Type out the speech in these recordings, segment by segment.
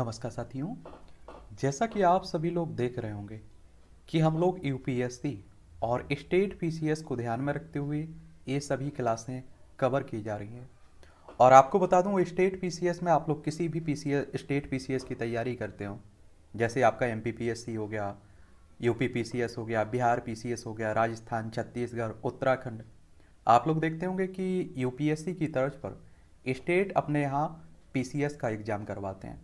नमस्कार साथियों जैसा कि आप सभी लोग देख रहे होंगे कि हम लोग यूपीएससी और स्टेट पीसीएस को ध्यान में रखते हुए ये सभी क्लासें कवर की जा रही हैं और आपको बता दूं स्टेट पीसीएस में आप लोग किसी भी पीसीएस स्टेट पीसीएस की तैयारी करते हो जैसे आपका एम हो गया यू पी हो गया बिहार पी हो गया राजस्थान छत्तीसगढ़ उत्तराखंड आप लोग देखते होंगे कि यू की तर्ज पर स्टेट अपने यहाँ पी का एग्ज़ाम करवाते हैं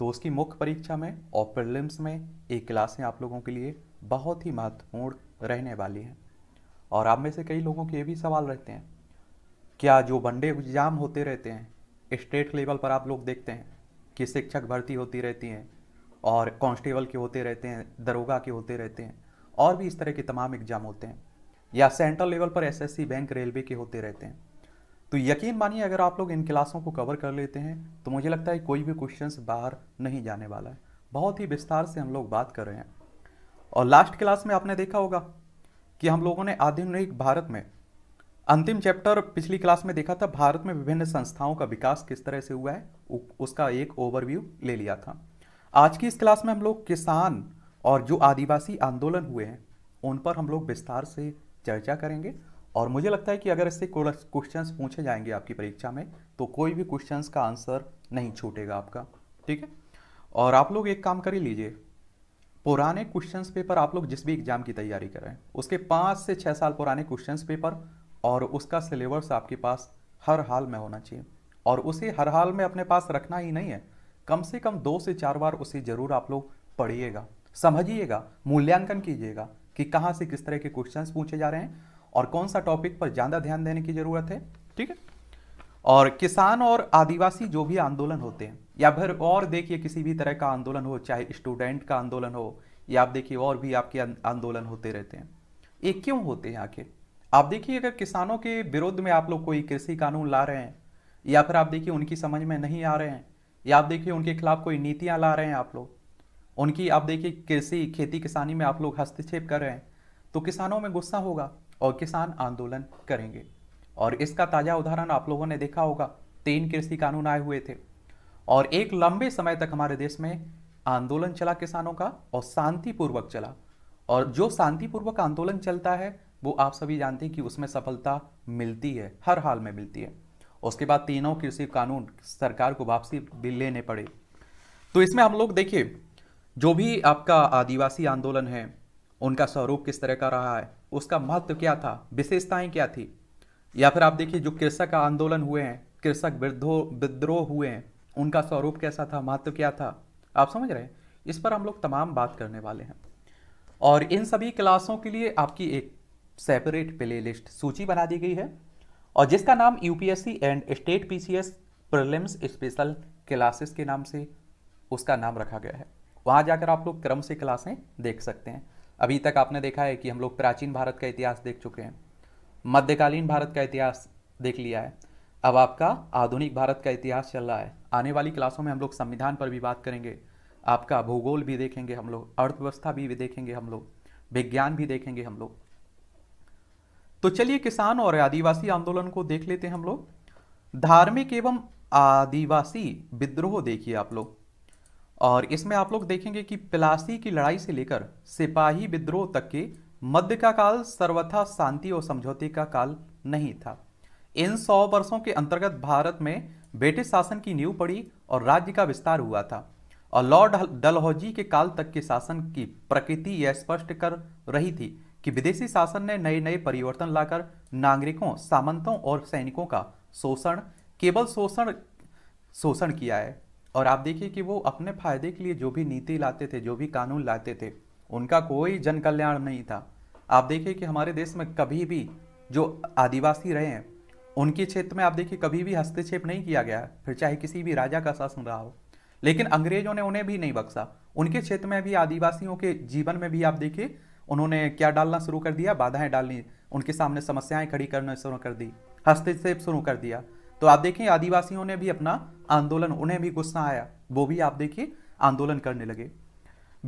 तो उसकी मुख्य परीक्षा में और प्रिलिम्स में ये क्लासें आप लोगों के लिए बहुत ही महत्वपूर्ण रहने वाली हैं और आप में से कई लोगों के ये भी सवाल रहते हैं क्या जो वनडे एग्ज़ाम होते रहते हैं स्टेट लेवल पर आप लोग देखते हैं कि शिक्षक भर्ती होती रहती हैं और कांस्टेबल के होते रहते हैं दरोगा के होते रहते हैं और भी इस तरह के तमाम एग्ज़ाम होते हैं या सेंट्रल लेवल पर एसएससी बैंक रेलवे के होते रहते हैं तो यकीन मानिए अगर आप लोग इन क्लासों को कवर कर लेते हैं तो मुझे लगता है कोई भी क्वेश्चंस बाहर नहीं जाने वाला है बहुत ही विस्तार से हम लोग बात कर रहे हैं और लास्ट क्लास में आपने देखा होगा कि हम लोगों ने आधुनिक भारत में अंतिम चैप्टर पिछली क्लास में देखा था भारत में विभिन्न संस्थाओं का विकास किस तरह से हुआ है उसका एक ओवरव्यू ले लिया था आज की इस क्लास में हम लोग किसान और जो आदिवासी आंदोलन हुए हैं उन पर हम लोग विस्तार से चर्चा करेंगे और मुझे लगता है कि अगर इससे क्वेश्चंस पूछे जाएंगे आपकी परीक्षा में तो कोई भी क्वेश्चंस का आंसर नहीं छूटेगा आपका ठीक है और आप लोग एक काम कर ही लीजिए पुराने क्वेश्चंस पेपर आप लोग जिस भी एग्जाम की तैयारी कर रहे हैं उसके पाँच से छः साल पुराने क्वेश्चंस पेपर और उसका सिलेबस आपके पास हर हाल में होना चाहिए और उसे हर हाल में अपने पास रखना ही नहीं है कम से कम दो से चार बार उसे जरूर आप लोग पढ़िएगा समझिएगा मूल्यांकन कीजिएगा कि कहाँ से किस तरह के क्वेश्चंस पूछे जा रहे हैं और कौन सा टॉपिक पर ज़्यादा ध्यान देने की ज़रूरत है ठीक है और किसान और आदिवासी जो भी आंदोलन होते हैं या फिर और देखिए किसी भी तरह का आंदोलन हो चाहे स्टूडेंट का आंदोलन हो या आप देखिए और भी आपके आंदोलन होते रहते हैं ये क्यों होते हैं आखिर आप देखिए अगर किसानों के विरोध में आप लोग कोई कृषि कानून ला रहे हैं या फिर आप देखिए उनकी समझ में नहीं आ रहे हैं या आप देखिए उनके खिलाफ कोई नीतियां ला रहे हैं आप लोग उनकी आप देखिए कृषि खेती किसानी में आप लोग हस्तक्षेप कर रहे हैं तो किसानों में गुस्सा होगा और किसान आंदोलन करेंगे और इसका ताज़ा उदाहरण आप लोगों ने देखा होगा तीन कृषि कानून आए हुए थे और एक लंबे समय तक हमारे देश में आंदोलन चला किसानों का और शांतिपूर्वक चला और जो शांतिपूर्वक आंदोलन चलता है वो आप सभी जानते हैं कि उसमें सफलता मिलती है हर हाल में मिलती है उसके बाद तीनों कृषि कानून सरकार को वापसी भी लेने पड़े तो इसमें हम लोग देखिए जो भी आपका आदिवासी आंदोलन है उनका स्वरूप किस तरह का रहा है उसका महत्व क्या था विशेषताएं क्या थी या फिर आप देखिए जो कृषक आंदोलन हुए हैं कृषक विद्रोह विद्रोह हुए हैं उनका स्वरूप कैसा था महत्व क्या था आप समझ रहे हैं इस पर हम लोग तमाम बात करने वाले हैं और इन सभी क्लासों के लिए आपकी एक सेपरेट प्लेलिस्ट सूची बना दी गई है और जिसका नाम UPSC and state PCS prelims special classes के नाम से उसका नाम रखा गया है वहाँ जाकर आप लोग क्रम से क्लासें देख सकते हैं अभी तक आपने देखा है कि हम लोग प्राचीन भारत का इतिहास देख चुके हैं मध्यकालीन भारत का इतिहास देख लिया है अब आपका आधुनिक भारत का इतिहास चल रहा है आने वाली क्लासों में हम लोग संविधान पर भी बात करेंगे आपका भूगोल भी देखेंगे हम लोग अर्थव्यवस्था भी, देखेंगे हम लोग विज्ञान भी देखेंगे हम लोग तो चलिए किसान और आदिवासी आंदोलन को देख लेते हैं हम लोग धार्मिक एवं आदिवासी विद्रोह देखिए आप लोग और इसमें आप लोग देखेंगे कि पिलासी की लड़ाई से लेकर सिपाही विद्रोह तक के मध्य का काल सर्वथा शांति और समझौते का काल नहीं था इन सौ वर्षों के अंतर्गत भारत में ब्रिटिश शासन की नींव पड़ी और राज्य का विस्तार हुआ था और लॉर्ड डलहौजी के काल तक के शासन की प्रकृति यह स्पष्ट कर रही थी कि विदेशी शासन ने नए नए परिवर्तन लाकर नागरिकों सामंतों और सैनिकों का शोषण केवल शोषण शोषण किया है और आप देखिए कि वो अपने फायदे के लिए जो भी नीति लाते थे जो भी कानून लाते थे उनका कोई जन कल्याण नहीं था आप देखिए कि हमारे देश में कभी भी जो आदिवासी रहे हैं उनके क्षेत्र में आप देखिए कभी भी हस्तक्षेप नहीं किया गया फिर चाहे किसी भी राजा का शासन रहा हो लेकिन अंग्रेजों ने उन्हें भी नहीं बख्शा उनके क्षेत्र में भी आदिवासियों के जीवन में भी आप देखिए उन्होंने क्या डालना शुरू कर दिया बाधाएं डालनी उनके सामने समस्याएं खड़ी करना शुरू कर दी हस्तक्षेप शुरू कर दिया तो आप देखें आदिवासियों ने भी अपना आंदोलन उन्हें भी गुस्सा आया वो भी आप देखिए आंदोलन करने लगे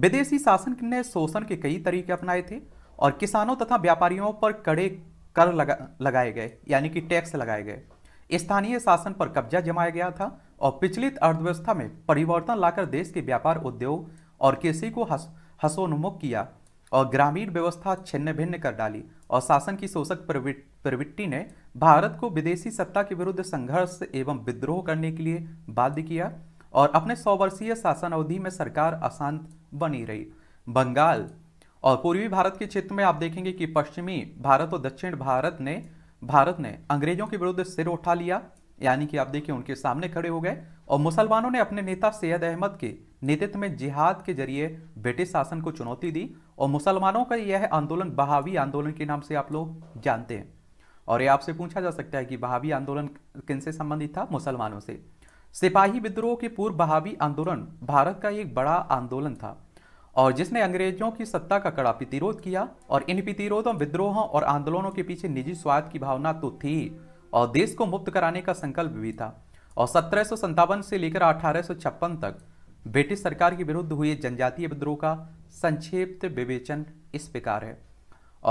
विदेशी शासन ने शोषण के कई तरीके अपनाए थे और किसानों तथा व्यापारियों पर कड़े कर लगा लगाए गए यानी कि टैक्स लगाए गए स्थानीय शासन पर कब्जा जमाया गया था और पिछलित अर्थव्यवस्था में परिवर्तन लाकर देश के व्यापार उद्योग और कृषि को हस, हसोन्मुख किया और ग्रामीण व्यवस्था छिन्न भिन्न कर डाली और शासन की शोषक प्रवृत्ति ने भारत को विदेशी सत्ता के विरुद्ध संघर्ष एवं विद्रोह करने के लिए बाध्य किया और अपने सौ वर्षीय शासन अवधि में सरकार अशांत बनी रही बंगाल और पूर्वी भारत के क्षेत्र में आप देखेंगे कि पश्चिमी भारत और दक्षिण भारत ने भारत ने अंग्रेजों के विरुद्ध सिर उठा लिया यानी कि आप देखिए उनके सामने खड़े हो गए और मुसलमानों ने अपने नेता सैयद अहमद के नेतृत्व में जिहाद के जरिए ब्रिटिश शासन को चुनौती दी और मुसलमानों का यह आंदोलन बहावी आंदोलन के नाम से आप लोग जानते हैं और ये आपसे पूछा जा सकता है कि बहावी आंदोलन किन से संबंधित था मुसलमानों से सिपाही विद्रोह के पूर्व बहावी आंदोलन भारत का एक बड़ा आंदोलन था और जिसने अंग्रेजों की सत्ता का कड़ा प्रतिरोध किया और इन प्रतिरोधों विद्रोहों और आंदोलनों के पीछे निजी स्वार्थ की भावना तो थी और देश को मुक्त कराने का संकल्प भी था और सत्रह से लेकर अठारह तक ब्रिटिश सरकार के विरुद्ध हुए जनजातीय विद्रोह का संक्षिप्त विवेचन इस प्रकार है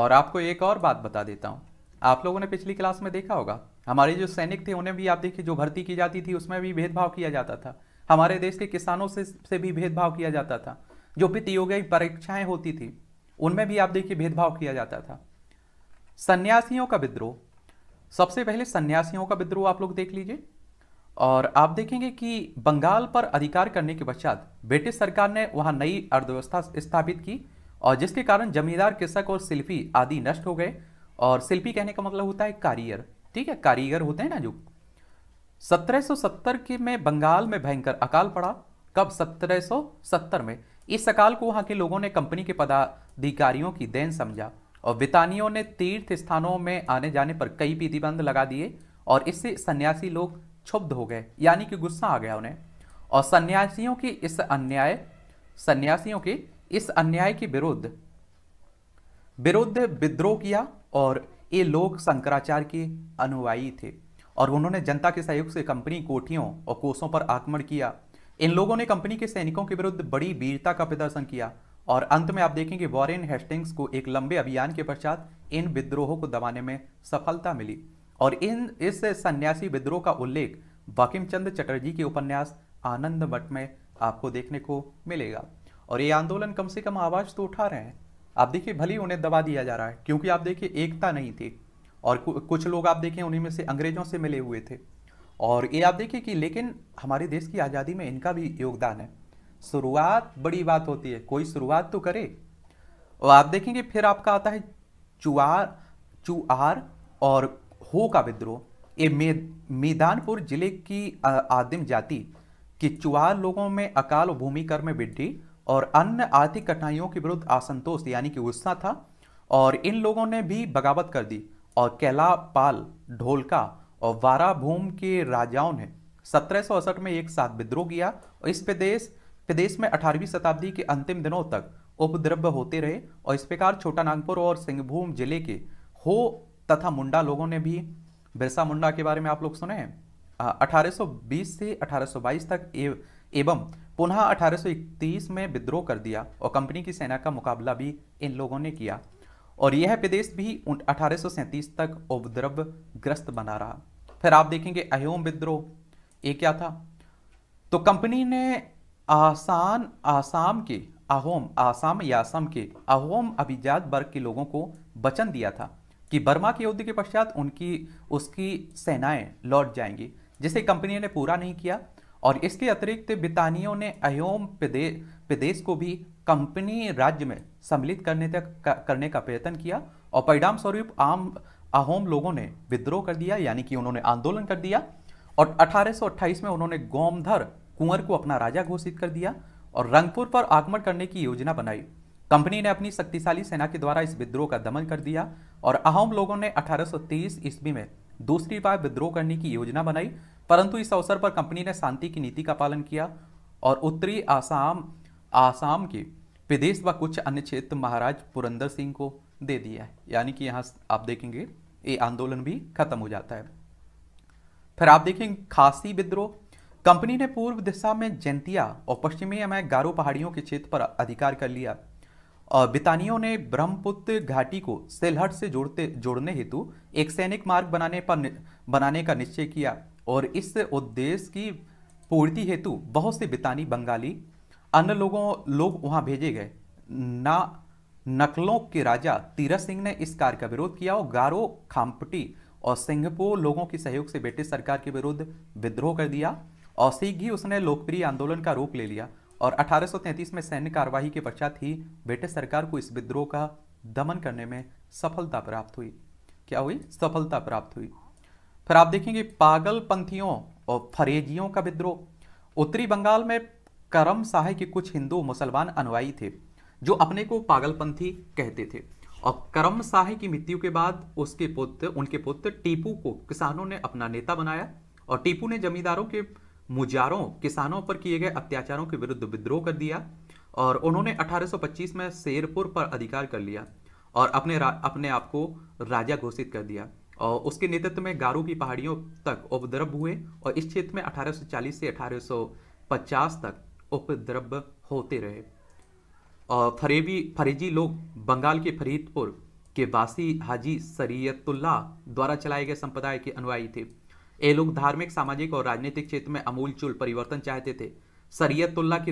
और आपको एक और बात बता देता हूँ आप लोगों ने पिछली क्लास में देखा होगा हमारे जो सैनिक थे उन्हें भी आप देखिए जो भर्ती की जाती थी उसमें भी भेदभाव किया जाता था हमारे देश के किसानों से से भी भेदभाव किया जाता था जो प्रतियोगिक परीक्षाएं होती थी उनमें भी आप देखिए भेदभाव किया जाता था सन्यासियों का विद्रोह सबसे पहले सन्यासियों का विद्रोह आप लोग देख लीजिए और आप देखेंगे कि बंगाल पर अधिकार करने के पश्चात ब्रिटिश सरकार ने वहां नई अर्थव्यवस्था स्थापित की और जिसके कारण जमींदार कृषक और शिल्पी आदि नष्ट हो गए और शिल्पी कहने का मतलब होता है कारीगर ठीक है कारीगर होते हैं ना जो 1770 के में बंगाल में भयंकर अकाल पड़ा कब 1770 में इस अकाल को वहां के लोगों ने कंपनी के पदाधिकारियों की देन समझा और वितानियों ने तीर्थ स्थानों में आने जाने पर कई प्रतिबंध लगा दिए और इससे सन्यासी लोग क्षुब्ध हो गए यानी कि गुस्सा आ गया उन्हें और सन्यासियों के इस अन्याय सन्यासियों के इस अन्याय के विरुद्ध विरुद्ध विद्रोह किया और ये लोग शंकराचार्य के अनुयायी थे और उन्होंने जनता के सहयोग से कंपनी कोठियों और कोषों पर आक्रमण किया इन लोगों ने कंपनी के सैनिकों के विरुद्ध बड़ी वीरता का प्रदर्शन किया और अंत में आप देखेंगे वॉरेन हेस्टिंग्स को एक लंबे अभियान के पश्चात इन विद्रोहों को दबाने में सफलता मिली और इन इस सन्यासी विद्रोह का उल्लेख बकिम चंद चटर्जी के उपन्यास आनंद मठ में आपको देखने को मिलेगा और ये आंदोलन कम से कम आवाज़ तो उठा रहे हैं आप देखिए भली उन्हें दबा दिया जा रहा है क्योंकि आप देखिए एकता नहीं थी और कुछ लोग आप देखें उन्हीं में से अंग्रेजों से मिले हुए थे और ये आप देखिए कि लेकिन हमारे देश की आज़ादी में इनका भी योगदान है शुरुआत बड़ी बात होती है कोई शुरुआत तो करे और आप देखेंगे फिर आपका आता है चुआर चुआर और हो का विद्रोह ये मे मैदानपुर जिले की आदिम जाति कि चुआर लोगों में अकाल भूमिकर में वृद्धि और अन्य आर्थिक कठिनाइयों के विरुद्ध असंतोष यानी कि गुस्सा था और इन लोगों ने भी बगावत कर दी और कैला पाल ढोलका और वाराभूम के राजाओं ने सत्रह में एक साथ विद्रोह किया और इस प्रदेश प्रदेश में 18वीं शताब्दी के अंतिम दिनों तक उपद्रव्य होते रहे और इस प्रकार छोटा नागपुर और सिंहभूम जिले के हो तथा मुंडा लोगों ने भी बिरसा मुंडा के बारे में आप लोग सुने हैं 1820 से 1822 तक एवं पुनः 1831 में विद्रोह कर दिया और कंपनी की सेना का मुकाबला भी इन लोगों ने किया और यह प्रदेश भी अठारह तक उपद्रव ग्रस्त बना रहा फिर आप देखेंगे अहोम विद्रोह ये क्या था तो कंपनी ने आसान आसाम के अहोम आसाम या असम के अहोम अभिजात वर्ग के लोगों को वचन दिया था कि बर्मा के युद्ध के पश्चात उनकी उसकी सेनाएं लौट जाएंगी जिसे कंपनी ने पूरा नहीं किया और इसके अतिरिक्त बितानियों ने अयोम प्रदेश को भी कंपनी राज्य में सम्मिलित करने तक करने का प्रयत्न किया और परिणाम स्वरूप आम अहोम लोगों ने विद्रोह कर दिया यानी कि उन्होंने आंदोलन कर दिया और 1828 में उन्होंने गोमधर कुंवर को अपना राजा घोषित कर दिया और रंगपुर पर आक्रमण करने की योजना बनाई कंपनी ने अपनी शक्तिशाली सेना के द्वारा इस विद्रोह का दमन कर दिया और अहोम लोगों ने 1830 ईस्वी में दूसरी बार विद्रोह करने की योजना बनाई परंतु इस अवसर पर कंपनी ने शांति की नीति का पालन किया और उत्तरी आसाम आसाम के विदेश व कुछ अन्य क्षेत्र महाराज पुरंदर सिंह को दे दिया है यानी कि यहाँ आप देखेंगे ये आंदोलन भी खत्म हो जाता है फिर आप देखेंगे खासी विद्रोह कंपनी ने पूर्व दिशा में जैंतिया और पश्चिमी में गारो पहाड़ियों के क्षेत्र पर अधिकार कर लिया और बितानियों ने ब्रह्मपुत्र घाटी को सेलहट से जोड़ते जोड़ने हेतु एक सैनिक मार्ग बनाने पर बनाने का निश्चय किया और इस उद्देश्य की पूर्ति हेतु बहुत से बितानी बंगाली अन्य लोगों लोग वहाँ भेजे गए ना नकलों के राजा तीरथ सिंह ने इस कार्य का विरोध किया और गारो खाम्पटी और सिंहपो लोगों के सहयोग से ब्रिटिश सरकार के विरुद्ध विद्रोह कर दिया और शीघ्र ही उसने लोकप्रिय आंदोलन का रूप ले लिया और 1833 में सैन्य कार्यवाही के पश्चात ही ब्रिटिश सरकार को इस विद्रोह का दमन करने में सफलता प्राप्त हुई क्या हुई सफलता प्राप्त हुई फिर आप देखेंगे पागलपंथियों और फरेजियों का विद्रोह उत्तरी बंगाल में करम साहे के कुछ हिंदू मुसलमान अनुयायी थे जो अपने को पागलपंथी कहते थे और करम साहे की मृत्यु के बाद उसके पुत्र उनके पुत्र टीपू को किसानों ने अपना नेता बनाया और टीपू ने जमींदारों के मुजारों किसानों पर किए गए अत्याचारों के विरुद्ध विद्रोह कर दिया और उन्होंने 1825 में शेरपुर पर अधिकार कर लिया और अपने अपने आप को राजा घोषित कर दिया और उसके नेतृत्व में गारू की पहाड़ियों तक उपद्रव हुए और इस क्षेत्र में 1840 से 1850 तक उपद्रव होते रहे और फरेबी फरेजी लोग बंगाल के फरीदपुर के वासी हाजी सरियतुल्ला द्वारा चलाए गए संप्रदाय के अनुयायी थे ये लोग धार्मिक सामाजिक और राजनीतिक क्षेत्र में अमूलचूल परिवर्तन चाहते थे सरियतुल्ला के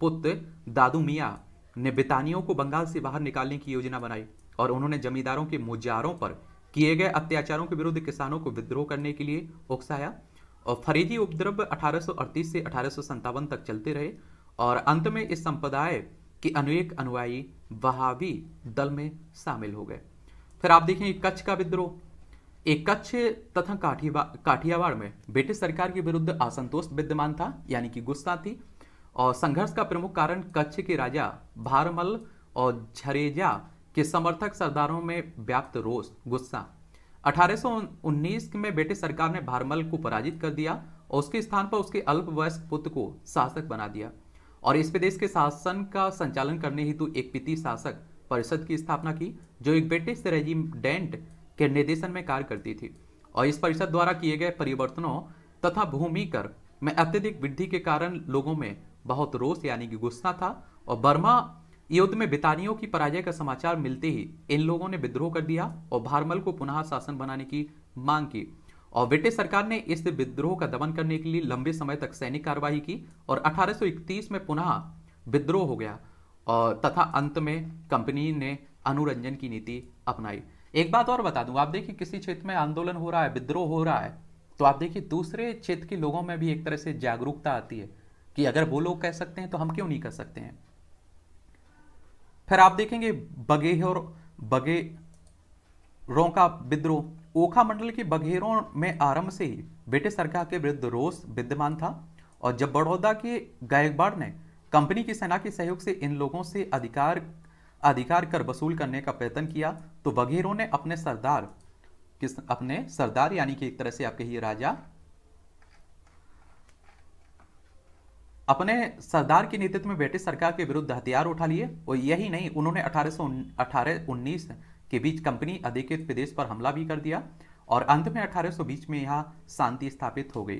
पुत्र दादू मियाँ ने बितानियों को बंगाल से बाहर निकालने की योजना बनाई और उन्होंने जमींदारों के मुजारों पर किए गए अत्याचारों के विरुद्ध किसानों को विद्रोह करने के लिए उकसाया और फरीदी उपद्रव 1838 से अठारह तक चलते रहे और अंत में इस संप्रदाय के अनेक अनुयायी वहावी दल में शामिल हो गए फिर आप देखें कच्छ का विद्रोह एक कच्छ तथा काठियावाड़ में ब्रिटिश सरकार के विरुद्ध असंतोष विद्यमान था यानी कि गुस्सा थी और संघर्ष का प्रमुख कारण कच्छ के राजा भारमल और झरेजा कि समर्थक सरदारों में व्याप्त रोष गुस्सा 1819 में ब्रिटिश सरकार ने भारमल को पराजित कर दिया और उसके स्थान पर उसके अल्पवयस्क पुत्र को शासक बना दिया और इस प्रदेश के शासन का संचालन करने हेतु एक पिती शासक परिषद की स्थापना की जो एक ब्रिटिश रेजिमेंट के निर्देशन में कार्य करती थी और इस परिषद द्वारा किए गए परिवर्तनों तथा भूमि कर में अत्यधिक वृद्धि के कारण लोगों में बहुत रोष यानी कि गुस्सा था और बर्मा युद्ध में बितानियों की पराजय का समाचार मिलते ही इन लोगों ने विद्रोह कर दिया और भारमल को पुनः शासन बनाने की मांग की और ब्रिटिश सरकार ने इस विद्रोह का दमन करने के लिए लंबे समय तक सैनिक कार्रवाई की और 1831 में पुनः विद्रोह हो गया और तथा अंत में कंपनी ने अनुरंजन की नीति अपनाई एक बात और बता दूं आप देखिए किसी क्षेत्र में आंदोलन हो रहा है विद्रोह हो रहा है तो आप देखिए दूसरे क्षेत्र के लोगों में भी एक तरह से जागरूकता आती है कि अगर वो लोग कह सकते हैं तो हम क्यों नहीं कर सकते हैं फिर आप देखेंगे बगेहर बगेरों का विद्रोह ओखा मंडल के बघेरों में आरंभ से ही ब्रिटिश सरकार के विरुद्ध रोष विद्यमान था और जब बड़ौदा के गायकवाड़ ने कंपनी की सेना के सहयोग से इन लोगों से अधिकार अधिकार कर वसूल करने का प्रयत्न किया तो बघेरों ने अपने सरदार किस अपने सरदार यानी कि एक तरह से आप कहिए राजा अपने सरदार के नेतृत्व में ब्रिटिश सरकार के विरुद्ध हथियार उठा लिए और यही नहीं उन्होंने अठारह सौ के बीच कंपनी अधिकृत प्रदेश पर हमला भी कर दिया और अंत में अठारह बीच में यहाँ शांति स्थापित हो गई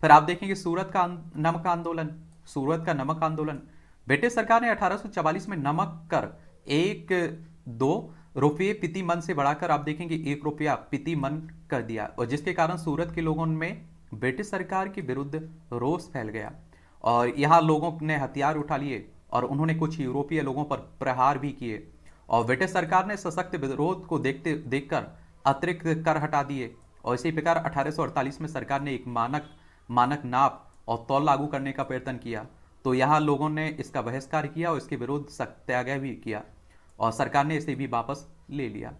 फिर आप देखेंगे सूरत का नमक आंदोलन सूरत का नमक आंदोलन ब्रिटिश सरकार ने 1844 में नमक कर एक दो रुपये प्रति मन से बढ़ाकर आप देखेंगे एक रुपया प्रति मन कर दिया और जिसके कारण सूरत के लोगों में ब्रिटिश सरकार के विरुद्ध रोष फैल गया और यहाँ लोगों ने हथियार उठा लिए और उन्होंने कुछ यूरोपीय लोगों पर प्रहार भी किए और ब्रिटिश सरकार ने सशक्त विरोध को देखते देखकर अतिरिक्त कर हटा दिए और इसी प्रकार 1848 में सरकार ने एक मानक मानक नाप और तौल लागू करने का प्रयत्न किया तो यहाँ लोगों ने इसका बहिष्कार किया और इसके विरुद्ध सत्याग्रह भी किया और सरकार ने इसे भी वापस ले लिया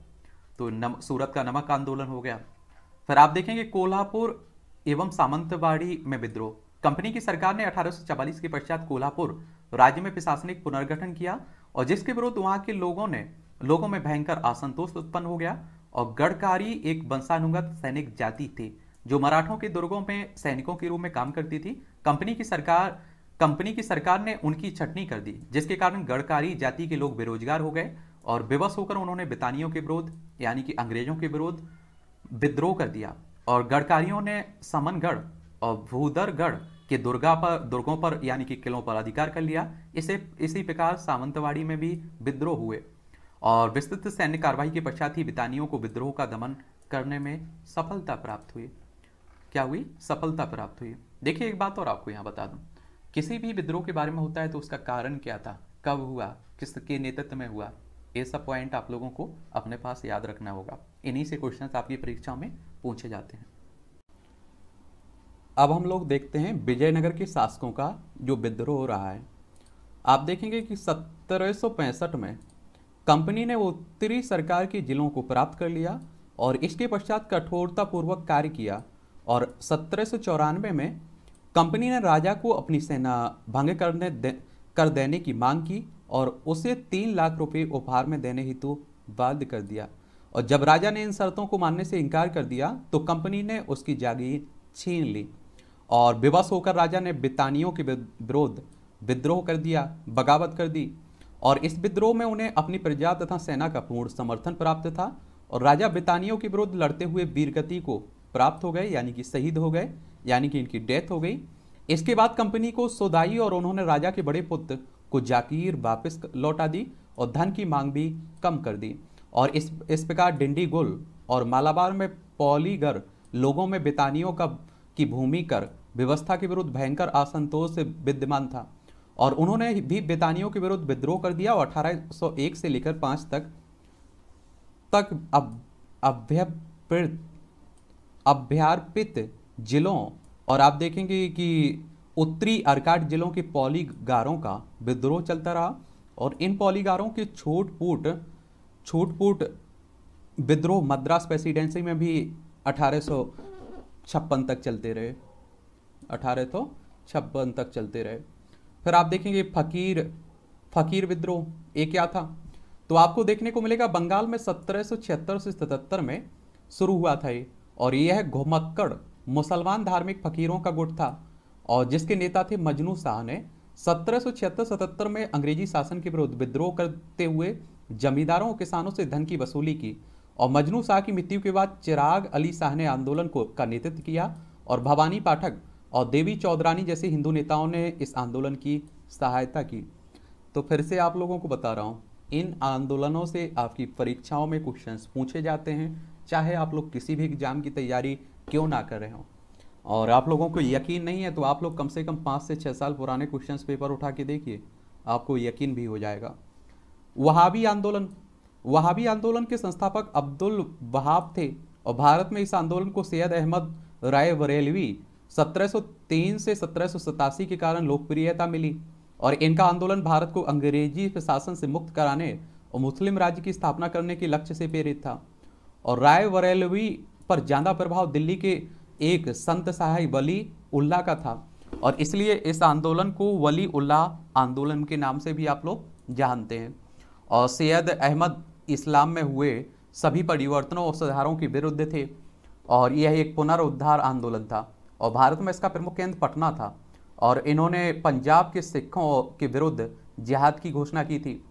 तो नम, सूरत का नमक आंदोलन हो गया फिर आप देखेंगे कोल्हापुर एवं सामंतवाड़ी में विद्रोह कंपनी की सरकार ने अठारह के पश्चात कोल्हापुर राज्य में प्रशासनिक पुनर्गठन किया और जिसके विरुद्ध वहां के लोगों ने लोगों में भयंकर असंतोष उत्पन्न हो गया और गढ़कारी एक वंशानुगत सैनिक जाति थी जो मराठों के दुर्गों में सैनिकों के रूप में काम करती थी कंपनी की सरकार कंपनी की सरकार ने उनकी छटनी कर दी जिसके कारण गढ़कारी जाति के लोग बेरोजगार हो गए और विवश होकर उन्होंने बितानियों के विरोध यानी कि अंग्रेजों के विरोध विद्रोह कर दिया और गढ़कारियों ने समनगढ़ और भूदरगढ़ के दुर्गा पर दुर्गों पर यानी कि किलों पर अधिकार कर लिया इसे इसी प्रकार सावंतवाड़ी में भी विद्रोह हुए और विस्तृत सैन्य कार्रवाई के पश्चात ही बितानियों को विद्रोह का दमन करने में सफलता प्राप्त हुई क्या हुई सफलता प्राप्त हुई देखिए एक बात और आपको यहाँ बता दूँ किसी भी विद्रोह के बारे में होता है तो उसका कारण क्या था कब हुआ किसके नेतृत्व में हुआ ये सब पॉइंट आप लोगों को अपने पास याद रखना होगा इन्हीं से क्वेश्चन आपकी परीक्षा में पूछे जाते हैं अब हम लोग देखते हैं विजयनगर के शासकों का जो विद्रोह हो रहा है आप देखेंगे कि सत्रह में कंपनी ने उत्तरी सरकार के जिलों को प्राप्त कर लिया और इसके पश्चात कठोरतापूर्वक कार्य किया और सत्रह में कंपनी ने राजा को अपनी सेना भंग करने दे, कर देने की मांग की और उसे तीन लाख रुपए उपहार में देने हेतु तो बाध्य कर दिया और जब राजा ने इन शर्तों को मानने से इनकार कर दिया तो कंपनी ने उसकी जागीर छीन ली और विवश होकर राजा ने बितानियों के विरोध विद्रोह कर दिया बगावत कर दी और इस विद्रोह में उन्हें अपनी प्रजा तथा सेना का पूर्ण समर्थन प्राप्त था और राजा बितानियों के विरुद्ध लड़ते हुए वीरगति को प्राप्त हो गए यानी कि शहीद हो गए यानी कि इनकी डेथ हो गई इसके बाद कंपनी को सोदाई और उन्होंने राजा के बड़े पुत्र को जाकीर वापस लौटा दी और धन की मांग भी कम कर दी और इस इस प्रकार डिंडीगुल और मालाबार में पौलीगर लोगों में बितानियों का की भूमि कर व्यवस्था के विरुद्ध भयंकर असंतोष से विद्यमान था और उन्होंने भी बेतानियों के विरुद्ध विद्रोह कर दिया और 1801 से लेकर पाँच तक तक अभ्यपित जिलों और आप देखेंगे कि उत्तरी अर्काट जिलों के पॉलीगारों का विद्रोह चलता रहा और इन पॉलीगारों के छोट छोटपूट विद्रोह मद्रास प्रेसिडेंसी में भी अठारह तक चलते रहे अठारह तो तक चलते रहे फिर आप देखेंगे फकीर फकीर विद्रोह ये क्या था तो आपको देखने को मिलेगा बंगाल में सत्रह से सतहत्तर में शुरू हुआ था ये और ये है घुमक्कड़ मुसलमान धार्मिक फकीरों का गुट था और जिसके नेता थे मजनू शाह ने सत्रह सौ में अंग्रेजी शासन के विरुद्ध विद्रोह करते हुए जमींदारों और किसानों से धन की वसूली की और मजनू शाह की मृत्यु के बाद चिराग अली शाह ने आंदोलन को का नेतृत्व किया और भवानी पाठक और देवी चौधरानी जैसे हिंदू नेताओं ने इस आंदोलन की सहायता की तो फिर से आप लोगों को बता रहा हूँ इन आंदोलनों से आपकी परीक्षाओं में क्वेश्चंस पूछे जाते हैं चाहे आप लोग किसी भी एग्ज़ाम की तैयारी क्यों ना कर रहे हों और आप लोगों को यकीन नहीं है तो आप लोग कम से कम पाँच से छः साल पुराने क्वेश्चन पेपर उठा के देखिए आपको यकीन भी हो जाएगा वहाबी आंदोलन वहाबी आंदोलन के संस्थापक अब्दुल वहाब थे और भारत में इस आंदोलन को सैयद अहमद राय बरेलवी 1703 से सत्रह के कारण लोकप्रियता मिली और इनका आंदोलन भारत को अंग्रेजी शासन से मुक्त कराने और मुस्लिम राज्य की स्थापना करने के लक्ष्य से प्रेरित था और राय वरेलवी पर ज़्यादा प्रभाव दिल्ली के एक संत सहाय वली उल्लाह का था और इसलिए इस आंदोलन को वली उल्लाह आंदोलन के नाम से भी आप लोग जानते हैं और सैयद अहमद इस्लाम में हुए सभी परिवर्तनों और सुधारों के विरुद्ध थे और यह एक पुनरुद्धार आंदोलन था और भारत में इसका प्रमुख केंद्र पटना था और इन्होंने पंजाब के सिखों के विरुद्ध जिहाद की घोषणा की थी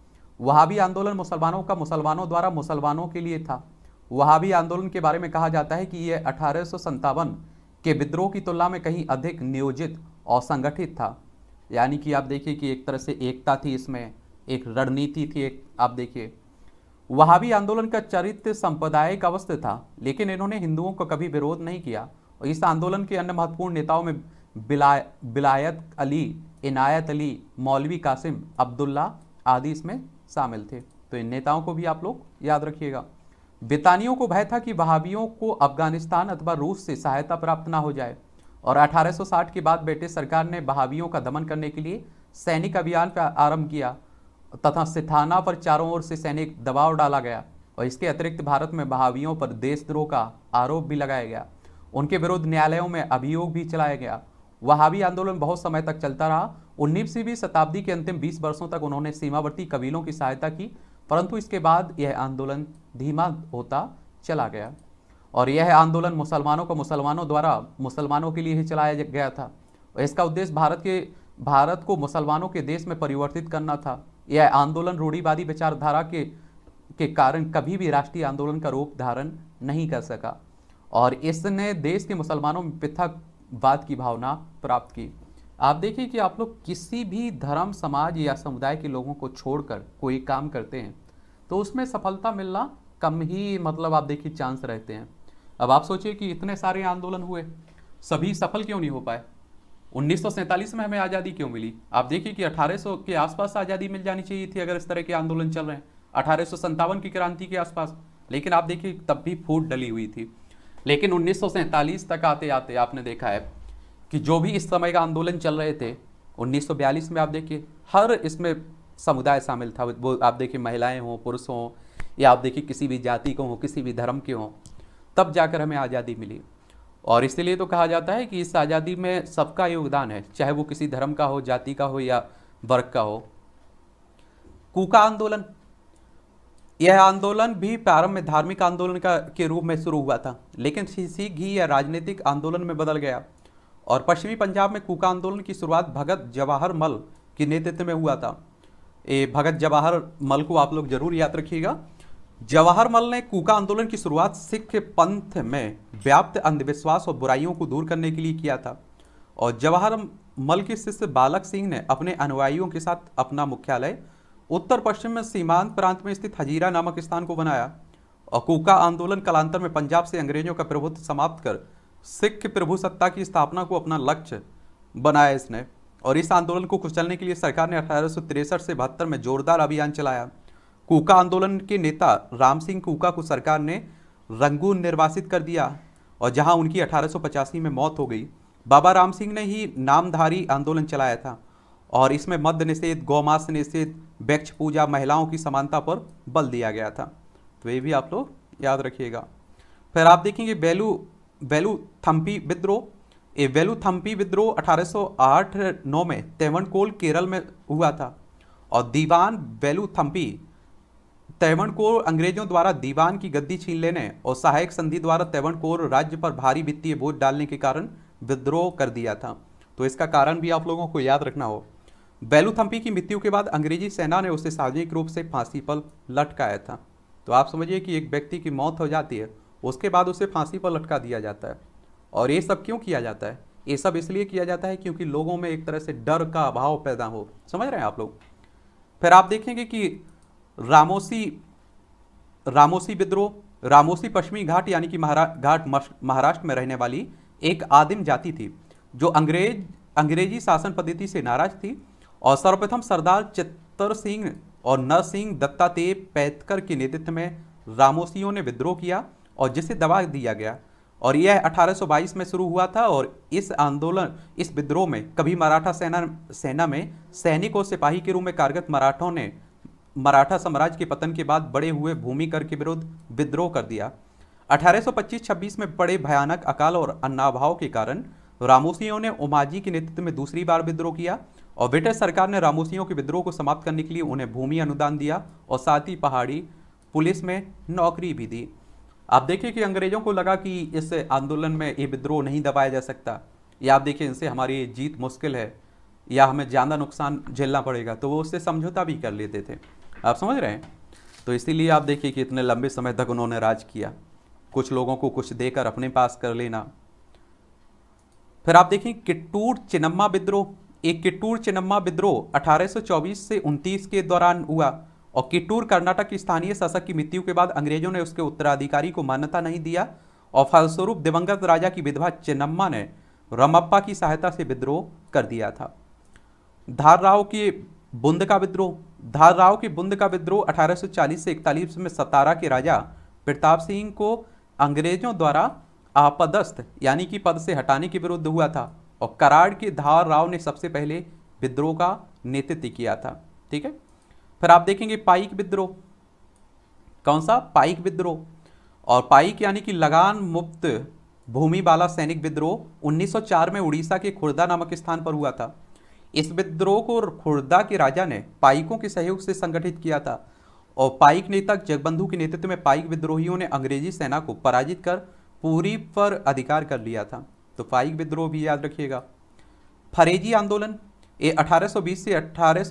वहावी आंदोलन मुसलमानों का मुसलमानों द्वारा मुसलमानों के लिए था वहावी आंदोलन के बारे में कहा जाता है कि यह अठारह के विद्रोह की तुलना में कहीं अधिक नियोजित और संगठित था यानी कि आप देखिए कि एक तरह से एकता थी इसमें एक रणनीति थी एक आप देखिए वहावी आंदोलन का चरित्र संप्रदायिक अवस्थ था लेकिन इन्होंने हिंदुओं का कभी विरोध नहीं किया और इस आंदोलन के अन्य महत्वपूर्ण नेताओं में बिला बिलायत अली इनायत अली मौलवी कासिम अब्दुल्ला आदि इसमें शामिल थे तो इन नेताओं को भी आप लोग याद रखिएगा बेतानियों को भय था कि वहावियों को अफगानिस्तान अथवा रूस से सहायता प्राप्त ना हो जाए और 1860 के बाद ब्रिटिश सरकार ने बहावियों का दमन करने के लिए सैनिक अभियान का आरंभ किया तथा सिथाना पर चारों ओर से सैनिक दबाव डाला गया और इसके अतिरिक्त भारत में बहावियों पर देशद्रोह का आरोप भी लगाया गया उनके विरुद्ध न्यायालयों में अभियोग भी चलाया गया वहावी आंदोलन बहुत समय तक चलता रहा उन्नीसवीं शताब्दी के अंतिम 20 वर्षों तक उन्होंने सीमावर्ती कबीलों की सहायता की परंतु इसके बाद यह आंदोलन धीमा होता चला गया और यह आंदोलन मुसलमानों को मुसलमानों द्वारा मुसलमानों के लिए ही चलाया गया था इसका उद्देश्य भारत के भारत को मुसलमानों के देश में परिवर्तित करना था यह आंदोलन रूढ़ीवादी विचारधारा के के कारण कभी भी राष्ट्रीय आंदोलन का रूप धारण नहीं कर सका और इसने देश के मुसलमानों में पृथक बात की भावना प्राप्त की आप देखिए कि आप लोग किसी भी धर्म समाज या समुदाय के लोगों को छोड़कर कोई काम करते हैं तो उसमें सफलता मिलना कम ही मतलब आप देखिए चांस रहते हैं अब आप सोचिए कि इतने सारे आंदोलन हुए सभी सफल क्यों नहीं हो पाए उन्नीस में हमें आज़ादी क्यों मिली आप देखिए कि 1800 के आसपास आज़ादी मिल जानी चाहिए थी अगर इस तरह के आंदोलन चल रहे हैं अठारह की क्रांति के आसपास लेकिन आप देखिए तब भी फूट डली हुई थी लेकिन उन्नीस तक आते आते आपने देखा है कि जो भी इस समय का आंदोलन चल रहे थे 1942 में आप देखिए हर इसमें समुदाय शामिल था वो आप देखिए महिलाएं हों पुरुष हों या आप देखिए किसी भी जाति को हों किसी भी धर्म के हों तब जाकर हमें आज़ादी मिली और इसीलिए तो कहा जाता है कि इस आज़ादी में सबका योगदान है चाहे वो किसी धर्म का हो जाति का हो या वर्ग का हो कूका आंदोलन यह आंदोलन भी प्रारंभ में धार्मिक आंदोलन का के रूप में शुरू हुआ था लेकिन सीसी घी यह राजनीतिक आंदोलन में बदल गया और पश्चिमी पंजाब में कूका आंदोलन की शुरुआत भगत जवाहर मल के नेतृत्व में हुआ था ये भगत जवाहर मल को आप लोग जरूर याद रखिएगा जवाहर मल ने कूका आंदोलन की शुरुआत सिख पंथ में व्याप्त अंधविश्वास और बुराइयों को दूर करने के लिए किया था और जवाहर मल के शिष्य बालक सिंह ने अपने अनुयायियों के साथ अपना मुख्यालय उत्तर पश्चिम में सीमांत प्रांत में स्थित हजीरा नामक स्थान को बनाया अकूका आंदोलन कलांतर में पंजाब से अंग्रेजों का प्रभुत्व समाप्त कर सिख प्रभु सत्ता की स्थापना को अपना लक्ष्य बनाया इसने और इस आंदोलन को कुचलने के लिए सरकार ने अठारह से बहत्तर में जोरदार अभियान चलाया कूका आंदोलन के नेता राम सिंह कूका को सरकार ने रंगून निर्वासित कर दिया और जहां उनकी अठारह में मौत हो गई बाबा राम सिंह ने ही नामधारी आंदोलन चलाया था और इसमें मद्य निषेध गौमास निषेध वृक्ष पूजा महिलाओं की समानता पर बल दिया गया था तो ये भी आप लोग याद रखिएगा फिर आप देखेंगे बेलू वेलू थम्पी विद्रोह ये वेलू थम्पी विद्रोह 1808 सौ में तेवनकोल केरल में हुआ था और दीवान वेलू थम्पी कोर अंग्रेजों द्वारा दीवान की गद्दी छीन लेने और सहायक संधि द्वारा कोर राज्य पर भारी वित्तीय बोझ डालने के कारण विद्रोह कर दिया था तो इसका कारण भी आप लोगों को याद रखना हो बैलूथम्पी की मृत्यु के बाद अंग्रेजी सेना ने उसे सार्वजनिक रूप से फांसी पर लटकाया था तो आप समझिए कि एक व्यक्ति की मौत हो जाती है उसके बाद उसे फांसी पर लटका दिया जाता है और ये सब क्यों किया जाता है ये सब इसलिए किया जाता है क्योंकि लोगों में एक तरह से डर का अभाव पैदा हो समझ रहे हैं आप लोग फिर आप देखेंगे कि रामोसी रामोसी विद्रोह रामोसी पश्चिमी घाट यानी कि महारा घाट महाराष्ट्र में रहने वाली एक आदिम जाति थी जो अंग्रेज अंग्रेजी शासन पद्धति से नाराज थी और सर्वप्रथम सरदार चित्तर सिंह और नरसिंह दत्तात्रेय पैतकर के नेतृत्व में रामोसियों ने विद्रोह किया और जिसे दबा दिया गया और यह 1822 में शुरू हुआ था और इस आंदोलन इस विद्रोह में कभी मराठा सेना सेना में सैनिक और सिपाही के रूप में कार्यरत मराठों ने मराठा साम्राज्य के पतन के बाद बड़े हुए भूमि कर के विरुद्ध विद्रोह कर दिया 1825-26 में बड़े भयानक अकाल और अन्नाभाव के कारण रामोसियों ने उमाजी के नेतृत्व में दूसरी बार विद्रोह किया और ब्रिटिश सरकार ने रामोसियों के विद्रोह को समाप्त करने के लिए उन्हें भूमि अनुदान दिया और साथ ही पहाड़ी पुलिस में नौकरी भी दी आप देखिए कि अंग्रेजों को लगा कि इस आंदोलन में ये विद्रोह नहीं दबाया जा सकता या आप देखिए इनसे हमारी जीत मुश्किल है या हमें ज़्यादा नुकसान झेलना पड़ेगा तो वो उससे समझौता भी कर लेते थे आप समझ रहे हैं तो इसीलिए आप देखिए कि इतने लंबे समय तक उन्होंने राज किया कुछ लोगों को कुछ देकर अपने पास कर लेना फिर आप देखें किट्टूर चिनम्मा विद्रोह एक किट्टूर चिनम्मा विद्रोह 1824 से 29 के दौरान हुआ और किट्टूर कर्नाटक की स्थानीय शासक की मृत्यु के बाद अंग्रेजों ने उसके उत्तराधिकारी को मान्यता नहीं दिया और फलस्वरूप दिवंगत राजा की विधवा चिनम्मा ने रमप्पा की सहायता से विद्रोह कर दिया था धारराव के बुंद का विद्रोह धारराव के बुंद का विद्रोह 1840 से इकतालीस में सतारा के राजा प्रताप सिंह को अंग्रेजों द्वारा आपदस्थ यानी कि पद से हटाने के विरुद्ध हुआ था और कराड़ के धार राव ने सबसे पहले विद्रोह का नेतृत्व किया था ठीक है फिर आप देखेंगे पाइक विद्रोह कौन सा पाइक विद्रोह और पाइक यानी कि लगान मुक्त भूमि वाला सैनिक विद्रोह 1904 में उड़ीसा के खुर्दा नामक स्थान पर हुआ था इस विद्रोह को खुर्दा के राजा ने पाइकों के सहयोग से संगठित किया था और पाइक नेता जगबंधु के नेतृत्व में पाइक विद्रोहियों ने अंग्रेजी सेना को पराजित कर पूरी पर अधिकार कर लिया था तो फाइक विद्रोह भी याद रखिएगा फरेजी आंदोलन ये 1820 से अट्ठारह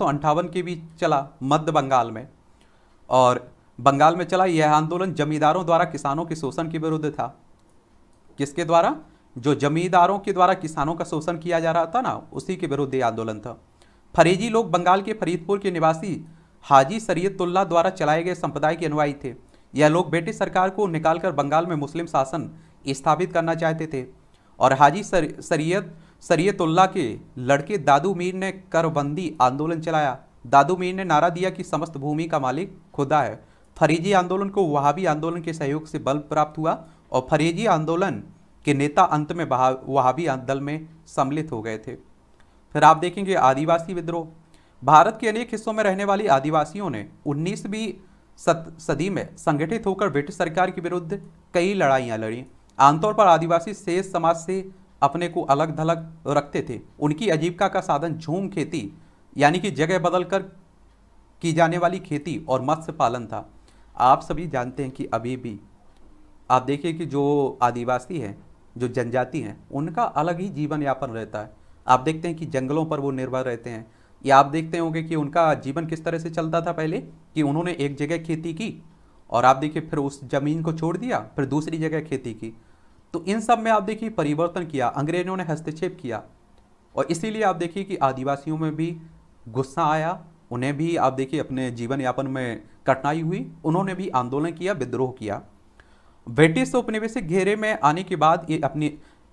के बीच चला मध्य बंगाल में और बंगाल में चला यह आंदोलन जमींदारों द्वारा किसानों के शोषण के विरुद्ध था किसके द्वारा जो जमींदारों के द्वारा किसानों का शोषण किया जा रहा था ना उसी के विरुद्ध यह आंदोलन था फरेजी लोग बंगाल के फरीदपुर के निवासी हाजी सरयतुल्ला द्वारा चलाए गए संप्रदाय के अनुयायी थे यह लोग ब्रिटिश सरकार को निकालकर बंगाल में मुस्लिम शासन स्थापित करना चाहते थे और हाजी सर सरियत सरियतुल्ला के लड़के दादू मीर ने करबंदी आंदोलन चलाया दादू मीर ने नारा दिया कि समस्त भूमि का मालिक खुदा है फरीजी आंदोलन को वहाबी आंदोलन के सहयोग से बल प्राप्त हुआ और फरीजी आंदोलन के नेता अंत में वहाबी दल में सम्मिलित हो गए थे फिर आप देखेंगे आदिवासी विद्रोह भारत के अनेक हिस्सों में रहने वाली आदिवासियों ने उन्नीसवीं सदी में संगठित होकर ब्रिटिश सरकार के विरुद्ध कई लड़ाइयाँ लड़ी आमतौर पर आदिवासी शेष समाज से अपने को अलग धलग रखते थे उनकी आजीविका का साधन झूम खेती यानी कि जगह बदल कर की जाने वाली खेती और मत्स्य पालन था आप सभी जानते हैं कि अभी भी आप देखिए कि जो आदिवासी हैं जो जनजाति हैं उनका अलग ही जीवन यापन रहता है आप देखते हैं कि जंगलों पर वो निर्भर रहते हैं या आप देखते होंगे कि उनका जीवन किस तरह से चलता था पहले कि उन्होंने एक जगह खेती की और आप देखिए फिर उस ज़मीन को छोड़ दिया फिर दूसरी जगह खेती की तो इन सब में आप देखिए परिवर्तन किया अंग्रेजों ने हस्तक्षेप किया और इसीलिए आप देखिए कि आदिवासियों में भी गुस्सा आया उन्हें भी आप देखिए अपने जीवन यापन में कठिनाई हुई उन्होंने भी आंदोलन किया विद्रोह किया ब्रिटिश उपनिवेशिक घेरे में आने के बाद ये अपनी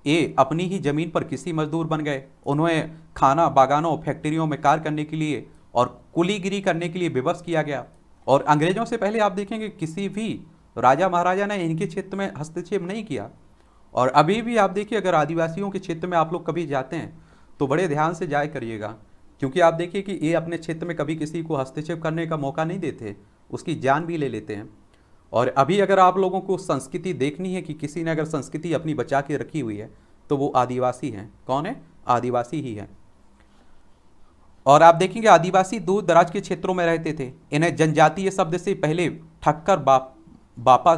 ये अपनी ही ज़मीन पर किसी मजदूर बन गए उन्हें खाना बागानों फैक्ट्रियों में कार्य करने के लिए और कुलीगिरी करने के लिए विवश किया गया और अंग्रेजों से पहले आप देखेंगे किसी भी राजा महाराजा ने इनके क्षेत्र में हस्तक्षेप नहीं किया और अभी भी आप देखिए अगर आदिवासियों के क्षेत्र में आप लोग कभी जाते हैं तो बड़े ध्यान से जाया करिएगा क्योंकि आप देखिए कि ये अपने क्षेत्र में कभी किसी को हस्तक्षेप करने का मौका नहीं देते उसकी जान भी ले लेते हैं और अभी अगर आप लोगों को संस्कृति देखनी है कि किसी ने अगर संस्कृति अपनी बचा के रखी हुई है तो वो आदिवासी हैं कौन है आदिवासी ही हैं और आप देखेंगे आदिवासी दूर दराज के क्षेत्रों में रहते थे इन्हें जनजातीय शब्द से पहले ठक्कर बाप बापा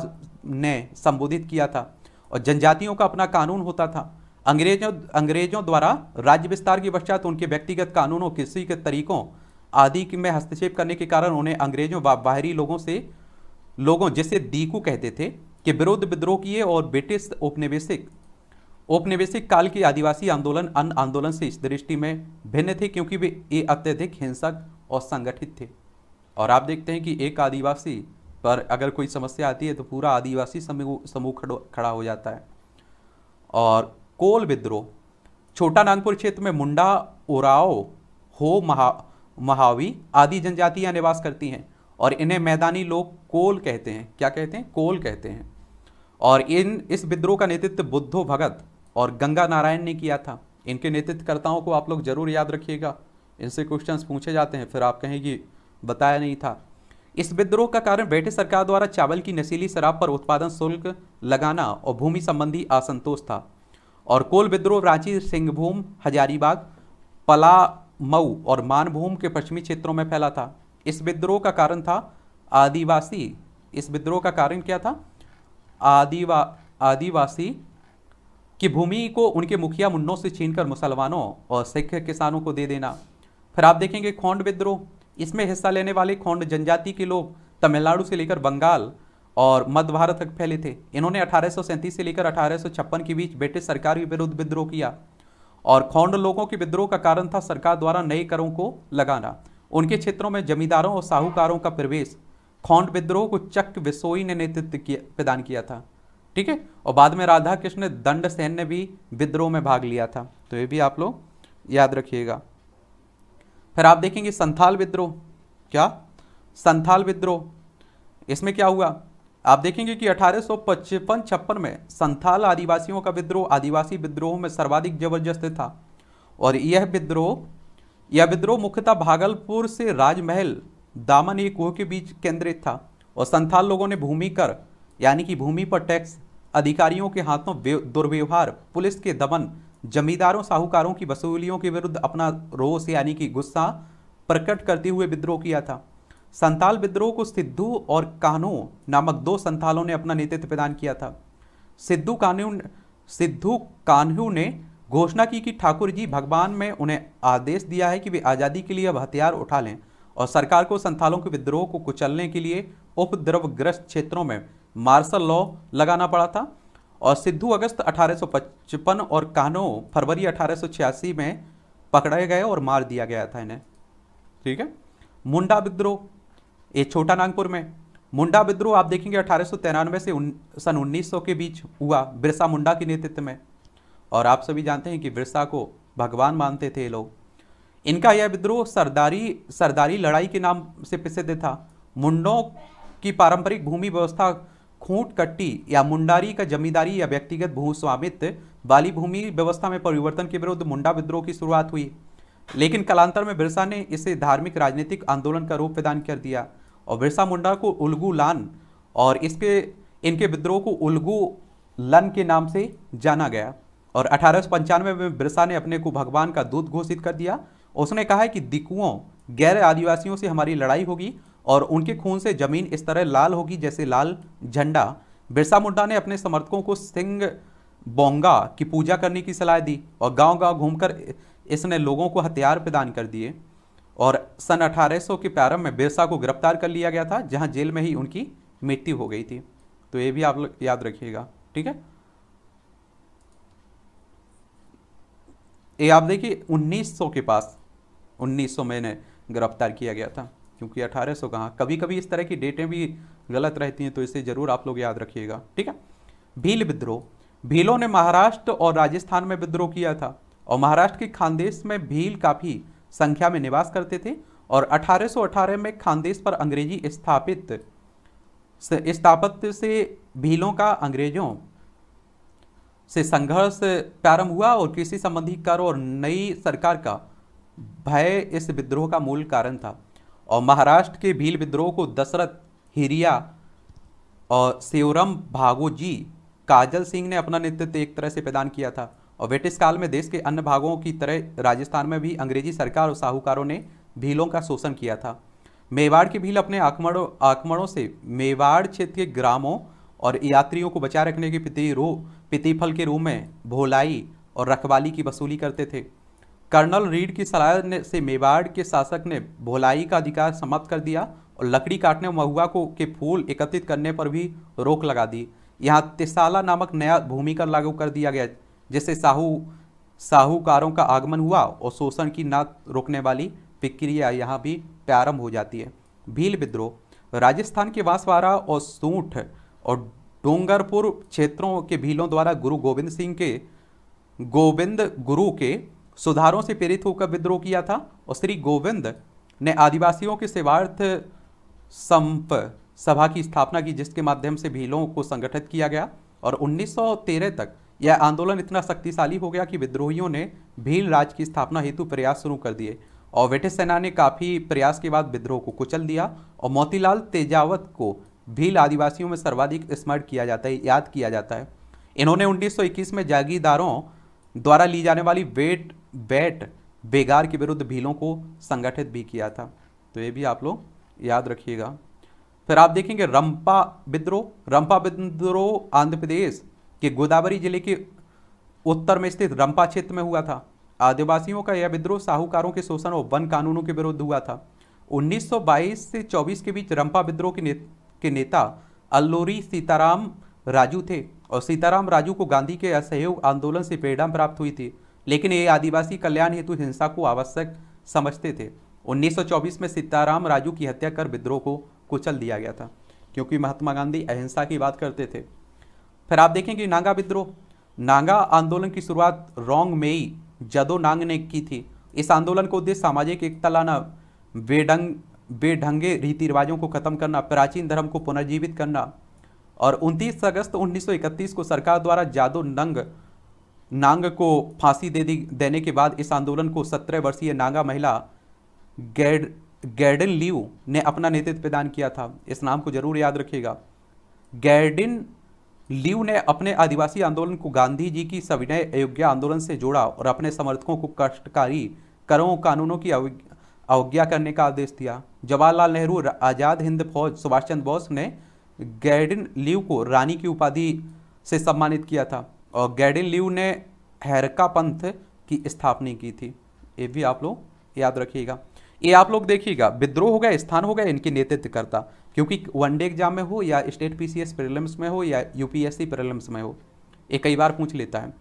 ने संबोधित किया था और जनजातियों का अपना कानून होता था अंग्रेजों अंग्रेजों द्वारा राज्य विस्तार के पश्चात उनके व्यक्तिगत कानूनों कृषि के तरीकों आदि में हस्तक्षेप करने के कारण उन्हें अंग्रेजों बाहरी लोगों से लोगों जिसे दीकू कहते थे के विरुद्ध विद्रोह किए और ब्रिटिश औपनिवेशिक औपनिवेशिक काल के आदिवासी आंदोलन अन्य आंदोलन से इस दृष्टि में भिन्न थे क्योंकि वे ये अत्यधिक हिंसक और संगठित थे और आप देखते हैं कि एक आदिवासी पर अगर कोई समस्या आती है तो पूरा आदिवासी समूह समूह खड़ा हो जाता है और कोल विद्रोह छोटा नागपुर क्षेत्र में मुंडा उराओ हो महा महावी आदि जनजातियां निवास करती हैं और इन्हें मैदानी लोग कोल कहते हैं क्या कहते हैं कोल कहते हैं और इन इस विद्रोह का नेतृत्व बुद्धो भगत और गंगा नारायण ने किया था इनके नेतृत्वकर्ताओं को आप लोग जरूर याद रखिएगा इनसे क्वेश्चंस पूछे जाते हैं फिर आप कि बताया नहीं था इस विद्रोह का कारण ब्रिटिश सरकार द्वारा चावल की नशीली शराब पर उत्पादन शुल्क लगाना और भूमि संबंधी असंतोष था और कोल विद्रोह रांची सिंहभूम हजारीबाग पलामऊ और मानभूम के पश्चिमी क्षेत्रों में फैला था इस विद्रोह का कारण था आदिवासी इस विद्रोह का कारण क्या था आदिवा आदिवासी कि भूमि को उनके मुखिया मुन्नों से छीनकर मुसलमानों और सिख किसानों को दे देना फिर आप देखेंगे खौंड विद्रोह इसमें हिस्सा लेने वाले खौंड जनजाति के लोग तमिलनाडु से लेकर बंगाल और मध्य भारत तक फैले थे इन्होंने अठारह से लेकर अठारह के बीच ब्रिटिश सरकार के विरुद्ध विद्रोह किया और खौंड लोगों के विद्रोह का कारण था सरकार द्वारा नए करों को लगाना उनके क्षेत्रों में जमींदारों और साहूकारों का प्रवेश खौंड विद्रोह को चक विसोई ने नेतृत्व किया प्रदान किया था ठीक है और बाद में राधा कृष्ण दंड सेन ने भी विद्रोह में भाग लिया था तो ये भी आप लोग याद रखिएगा फिर आप देखेंगे संथाल विद्रोह क्या संथाल विद्रोह इसमें क्या हुआ आप देखेंगे कि अठारह सौ छप्पन में संथाल आदिवासियों का विद्रोह आदिवासी विद्रोह में सर्वाधिक जबरदस्त था और यह विद्रोह यह विद्रोह मुख्यतः भागलपुर से राजमहल दामन एक के बीच केंद्रित था और संथाल लोगों ने भूमि कर यानी कि भूमि पर टैक्स अधिकारियों के हाथों दुर्व्यवहार पुलिस के दमन जमींदारों साहूकारों की वसूलियों के विरुद्ध अपना रोष यानी कि गुस्सा प्रकट करते हुए विद्रोह किया था संताल विद्रोह को सिद्धू और कानू नामक दो संथालों ने अपना नेतृत्व प्रदान किया था सिद्धू कानू सिद्धू कान्हू ने घोषणा की कि ठाकुर जी भगवान में उन्हें आदेश दिया है कि वे आज़ादी के लिए अब हथियार उठा लें और सरकार को संथालों के विद्रोह को कुचलने के लिए उपद्रवग्रस्त क्षेत्रों में मार्शल लॉ लगाना पड़ा था और सिद्धू अगस्त 1855 और कानो फरवरी 1886 में पकड़े गए और मार दिया गया था इन्हें ठीक है मुंडा विद्रोह ये छोटा नागपुर में मुंडा विद्रोह आप देखेंगे अठारह से सन 1900 के बीच हुआ बिरसा मुंडा के नेतृत्व में और आप सभी जानते हैं कि बिरसा को भगवान मानते थे लोग इनका यह विद्रोह सरदारी सरदारी लड़ाई के नाम से प्रसिद्ध था मुंडों की पारंपरिक भूमि व्यवस्था खूंट कट्टी या मुंडारी का जमींदारी या व्यक्तिगत भूस्वामित्व वाली भूमि व्यवस्था में परिवर्तन के विरुद्ध मुंडा विद्रोह की शुरुआत हुई लेकिन कालांतर में बिरसा ने इसे धार्मिक राजनीतिक आंदोलन का रूप प्रदान कर दिया और बिरसा मुंडा को उलगू लान और इसके इनके विद्रोह को उलगू लन के नाम से जाना गया और अठारह में बिरसा ने अपने को भगवान का दूत घोषित कर दिया उसने कहा है कि दिकुओं गैर आदिवासियों से हमारी लड़ाई होगी और उनके खून से जमीन इस तरह लाल होगी जैसे लाल झंडा बिरसा मुंडा ने अपने समर्थकों को सिंह बोंगा की पूजा करने की सलाह दी और गांव-गांव घूमकर इसने लोगों को हथियार प्रदान कर दिए और सन 1800 के प्रारंभ में बिरसा को गिरफ्तार कर लिया गया था जहां जेल में ही उनकी मृत्यु हो गई थी तो ये भी आप लोग याद रखिएगा ठीक है ये आप देखिए 1900 के पास 1900 में इन्हें गिरफ्तार किया गया था क्योंकि 1800 कहाँ कभी कभी इस तरह की डेटें भी गलत रहती हैं तो इसे ज़रूर आप लोग याद रखिएगा ठीक है भील विद्रोह भीलों ने महाराष्ट्र और राजस्थान में विद्रोह किया था और महाराष्ट्र के खानदेश में भील काफ़ी संख्या में निवास करते थे और 1818 में खानदेश पर अंग्रेजी स्थापित स्थापत्य से भीलों का अंग्रेजों से संघर्ष प्रारंभ हुआ और कृषि संबंधी कर और नई सरकार का भय इस विद्रोह का मूल कारण था और महाराष्ट्र के भील विद्रोह को दशरथ हिरिया और सेवरम भागोजी काजल सिंह ने अपना नेतृत्व एक तरह से प्रदान किया था और ब्रिटिश काल में देश के अन्य भागों की तरह राजस्थान में भी अंग्रेजी सरकार और साहूकारों ने भीलों का शोषण किया था मेवाड़ के भील अपने आक्रमणों आक्रमणों से मेवाड़ क्षेत्र के ग्रामों और यात्रियों को बचा रखने के पिति रो पितिफल के रूप में भोलाई और रखवाली की वसूली करते थे कर्नल रीड की सलाह से मेवाड़ के शासक ने भोलाई का अधिकार समाप्त कर दिया और लकड़ी काटने महुआ को के फूल एकत्रित करने पर भी रोक लगा दी यहाँ तिसाला नामक नया भूमि कर लागू कर दिया गया जिससे साहू साहूकारों का आगमन हुआ और शोषण की ना रोकने वाली प्रक्रिया यहाँ भी प्रारंभ हो जाती है भील विद्रोह राजस्थान के बांसवाड़ा और सूठ और डोंगरपुर क्षेत्रों के भीलों द्वारा गुरु गोविंद सिंह के गोविंद गुरु के सुधारों से प्रेरित होकर विद्रोह किया था और श्री गोविंद ने आदिवासियों के सेवार्थ संप सभा की स्थापना की जिसके माध्यम से भीलों को संगठित किया गया और 1913 तक यह आंदोलन इतना शक्तिशाली हो गया कि विद्रोहियों ने भील राज की स्थापना हेतु प्रयास शुरू कर दिए और ब्रिटिश सेना ने काफ़ी प्रयास के बाद विद्रोह को कुचल दिया और मोतीलाल तेजावत को भील आदिवासियों में सर्वाधिक स्मरण किया जाता है याद किया जाता है इन्होंने 1921 में जागीरदारों द्वारा ली जाने वाली वेट बैट बेगार के विरुद्ध भीलों को संगठित भी किया था तो ये भी आप लोग याद रखिएगा फिर आप देखेंगे रंपा विद्रोह रंपा विद्रोह आंध्र प्रदेश के गोदावरी जिले के उत्तर में स्थित रंपा क्षेत्र में हुआ था आदिवासियों का यह विद्रोह साहूकारों के शोषण और वन कानूनों के विरुद्ध हुआ था 1922 से 24 के बीच रंपा विद्रोह के, ने, के नेता अल्लोरी सीताराम राजू थे और सीताराम राजू को गांधी के असहयोग आंदोलन से प्रेरणा प्राप्त हुई थी लेकिन ये आदिवासी कल्याण हेतु हिंसा को आवश्यक समझते थे 1924 में सीताराम राजू की हत्या कर विद्रोह को कुचल दिया गया था क्योंकि महात्मा गांधी अहिंसा की बात करते थे फिर आप देखेंगे नांगा विद्रोह नांगा आंदोलन की शुरुआत रोंग मेई जदो नांग ने की थी इस आंदोलन को उद्देश्य सामाजिक एकता लाना बेडंग बेढंगे रीति रिवाजों को खत्म करना प्राचीन धर्म को पुनर्जीवित करना और 29 अगस्त 1931 को सरकार द्वारा जादो नंग नांग को फांसी दे दी देने के बाद इस आंदोलन को 17 वर्षीय नांगा महिला गैड गैडिन लियो ने अपना नेतृत्व प्रदान किया था इस नाम को जरूर याद रखिएगा गैडिन लियू ने अपने आदिवासी आंदोलन को गांधी जी की सविनय अयोग्य आंदोलन से जोड़ा और अपने समर्थकों को कष्टकारी करों कानूनों की अवज्ञा करने का आदेश दिया जवाहरलाल नेहरू आज़ाद हिंद फौज सुभाष चंद्र बोस ने गैडिन लिव को रानी की उपाधि से सम्मानित किया था और गैडिन लिव ने हैरका पंथ की स्थापना की थी ये भी आप लोग याद रखिएगा ये आप लोग देखिएगा विद्रोह हो गया स्थान हो गया इनके नेतृत्व करता क्योंकि वनडे एग्जाम में हो या स्टेट पीसीएस प्रीलिम्स में हो या यूपीएससी प्रीलिम्स में हो ये कई बार पूछ लेता है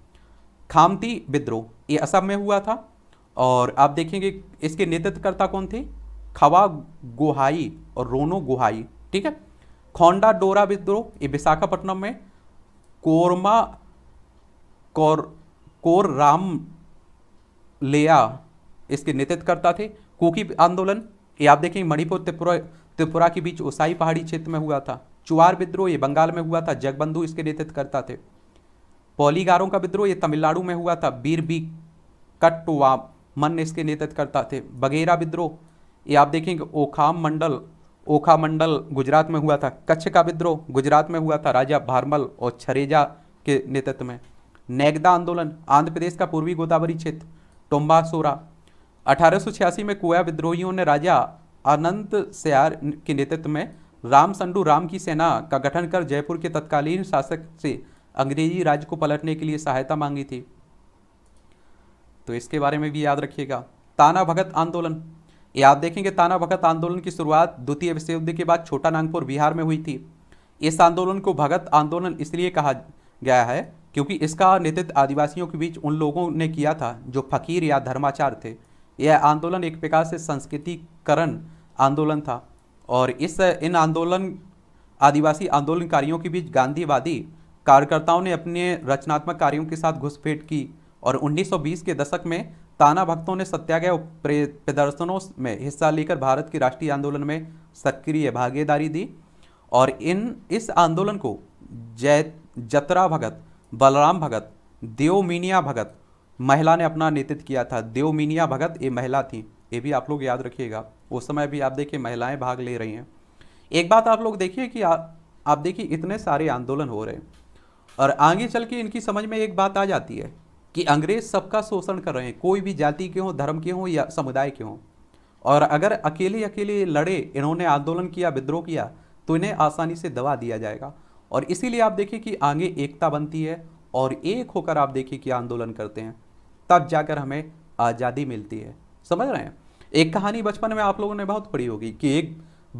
खामती विद्रोह ये असम में हुआ था और आप देखेंगे इसके नेतृत्वकर्ता कौन थे खवा गोहाई और रोनो गोहाई ठीक है खोंडा डोरा विद्रोह ये विशाखापट्टनम में कोरमा कोर कोर राम लेया इसके करता थे कोकी आंदोलन ये आप देखेंगे मणिपुर त्रिपुरा त्रिपुरा के बीच ओसाई पहाड़ी क्षेत्र में हुआ था चुवार विद्रोह ये बंगाल में हुआ था जगबंधु इसके नेतृत्व करता थे पौलीगारों का विद्रोह ये तमिलनाडु में हुआ था बीर बी मन इसके नेतृत्व करता थे बगेरा विद्रोह ये आप देखेंगे ओखाम मंडल ओखा मंडल गुजरात में हुआ था कच्छ का विद्रोह गुजरात में हुआ था राजा भारमल और छरेजा के नेतृत्व में नेगदा आंदोलन आंध्र प्रदेश का पूर्वी गोदावरी क्षेत्र टोम्बा सोरा अठारह में कुआ विद्रोहियों ने राजा अनंत सयार के नेतृत्व में राम संडू राम की सेना का गठन कर जयपुर के तत्कालीन शासक से अंग्रेजी राज्य को पलटने के लिए सहायता मांगी थी तो इसके बारे में भी याद रखिएगा ताना भगत आंदोलन ये आप देखेंगे ताना भगत आंदोलन की शुरुआत द्वितीय विश्वयुद्ध के बाद छोटा नागपुर बिहार में हुई थी इस आंदोलन को भगत आंदोलन इसलिए कहा गया है क्योंकि इसका नेतृत्व आदिवासियों के बीच उन लोगों ने किया था जो फकीर या धर्माचार थे यह आंदोलन एक प्रकार से संस्कृतिकरण आंदोलन था और इस इन आंदोलन आदिवासी आंदोलनकारियों के बीच गांधीवादी कार्यकर्ताओं ने अपने रचनात्मक कार्यों के साथ घुसपैठ की और 1920 के दशक में ताना भक्तों ने सत्याग्रह प्रदर्शनों में हिस्सा लेकर भारत के राष्ट्रीय आंदोलन में सक्रिय भागीदारी दी और इन इस आंदोलन को जय जतरा भगत बलराम भगत देवमीनिया भगत महिला ने अपना नेतृत्व किया था देवमीनिया भगत ये महिला थी ये भी आप लोग याद रखिएगा उस समय भी आप देखिए महिलाएं भाग ले रही हैं एक बात आप लोग देखिए कि आ, आप देखिए इतने सारे आंदोलन हो रहे हैं और आगे चल के इनकी समझ में एक बात आ जाती है कि अंग्रेज सबका शोषण कर रहे हैं कोई भी जाति के हों धर्म के हों या समुदाय के हों और अगर अकेले अकेले लड़े इन्होंने आंदोलन किया विद्रोह किया तो इन्हें आसानी से दबा दिया जाएगा और इसीलिए आप देखिए कि आगे एकता बनती है और एक होकर आप देखिए कि आंदोलन करते हैं तब जाकर हमें आज़ादी मिलती है समझ रहे हैं एक कहानी बचपन में आप लोगों ने बहुत पढ़ी होगी कि एक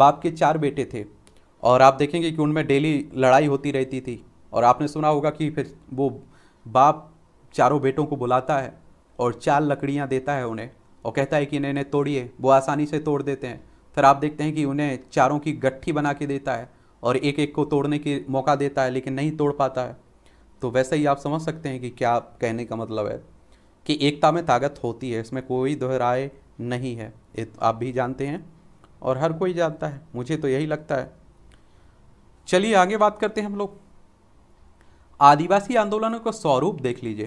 बाप के चार बेटे थे और आप देखेंगे कि उनमें डेली लड़ाई होती रहती थी और आपने सुना होगा कि फिर वो बाप चारों बेटों को बुलाता है और चार लकड़ियाँ देता है उन्हें और कहता है कि इन्हें तोड़िए वो आसानी से तोड़ देते हैं फिर आप देखते हैं कि उन्हें चारों की गट्ठी बना के देता है और एक एक को तोड़ने की मौका देता है लेकिन नहीं तोड़ पाता है तो वैसे ही आप समझ सकते हैं कि क्या कहने का मतलब है कि एकता में ताकत होती है इसमें कोई दोहराए नहीं है तो आप भी जानते हैं और हर कोई जानता है मुझे तो यही लगता है चलिए आगे बात करते हैं हम लोग आदिवासी आंदोलनों का स्वरूप देख लीजिए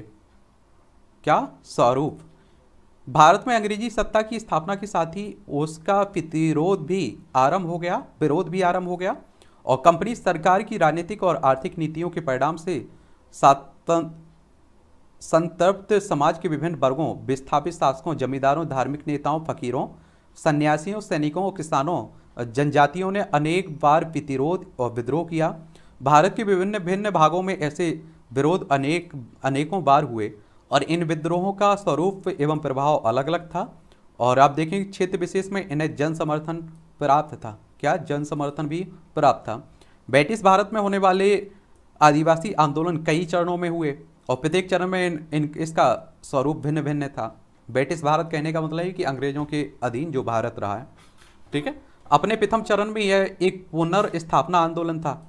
क्या स्वरूप भारत में अंग्रेजी सत्ता की स्थापना के साथ ही उसका प्रतिरोध भी आरंभ हो गया विरोध भी आरंभ हो गया और कंपनी सरकार की राजनीतिक और आर्थिक नीतियों के परिणाम से संतप्त समाज के विभिन्न वर्गों विस्थापित शासकों जमींदारों धार्मिक नेताओं फकीरों सन्यासियों सैनिकों और किसानों जनजातियों ने अनेक बार प्रतिरोध और विद्रोह किया भारत के विभिन्न भिन्न भागों में ऐसे विरोध अनेक अनेकों बार हुए और इन विद्रोहों का स्वरूप एवं प्रभाव अलग अलग था और आप देखें क्षेत्र विशेष में इन्हें जन समर्थन प्राप्त था क्या जन समर्थन भी प्राप्त था ब्रिटिश भारत में होने वाले आदिवासी आंदोलन कई चरणों में हुए और प्रत्येक चरण में इन, इन इसका स्वरूप भिन्न भिन्न था ब्रिटिश भारत कहने का मतलब है कि अंग्रेजों के अधीन जो भारत रहा है ठीक है अपने प्रथम चरण में यह एक पुनर्स्थापना आंदोलन था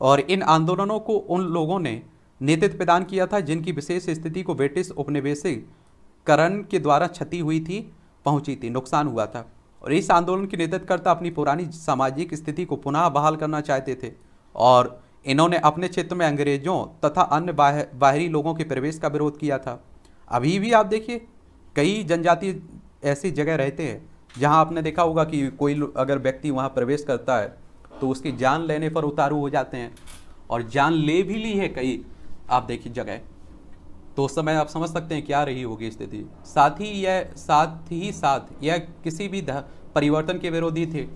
और इन आंदोलनों को उन लोगों ने नेतृत्व प्रदान किया था जिनकी विशेष स्थिति को ब्रिटिश उपनिवेशीकरण के द्वारा क्षति हुई थी पहुंची थी नुकसान हुआ था और इस आंदोलन के नेतृत्वकर्ता अपनी पुरानी सामाजिक स्थिति को पुनः बहाल करना चाहते थे और इन्होंने अपने क्षेत्र में अंग्रेजों तथा अन्य बाह, बाहरी लोगों के प्रवेश का विरोध किया था अभी भी आप देखिए कई जनजाति ऐसी जगह रहते हैं जहाँ आपने देखा होगा कि कोई अगर व्यक्ति वहाँ प्रवेश करता है तो उसकी जान लेने पर उतारू हो जाते हैं और जान ले भी ली है कई आप देखिए जगह तो उस समय आप समझ सकते हैं क्या रही होगी स्थिति साथ ही यह साथ ही साथ यह किसी भी परिवर्तन के विरोधी थे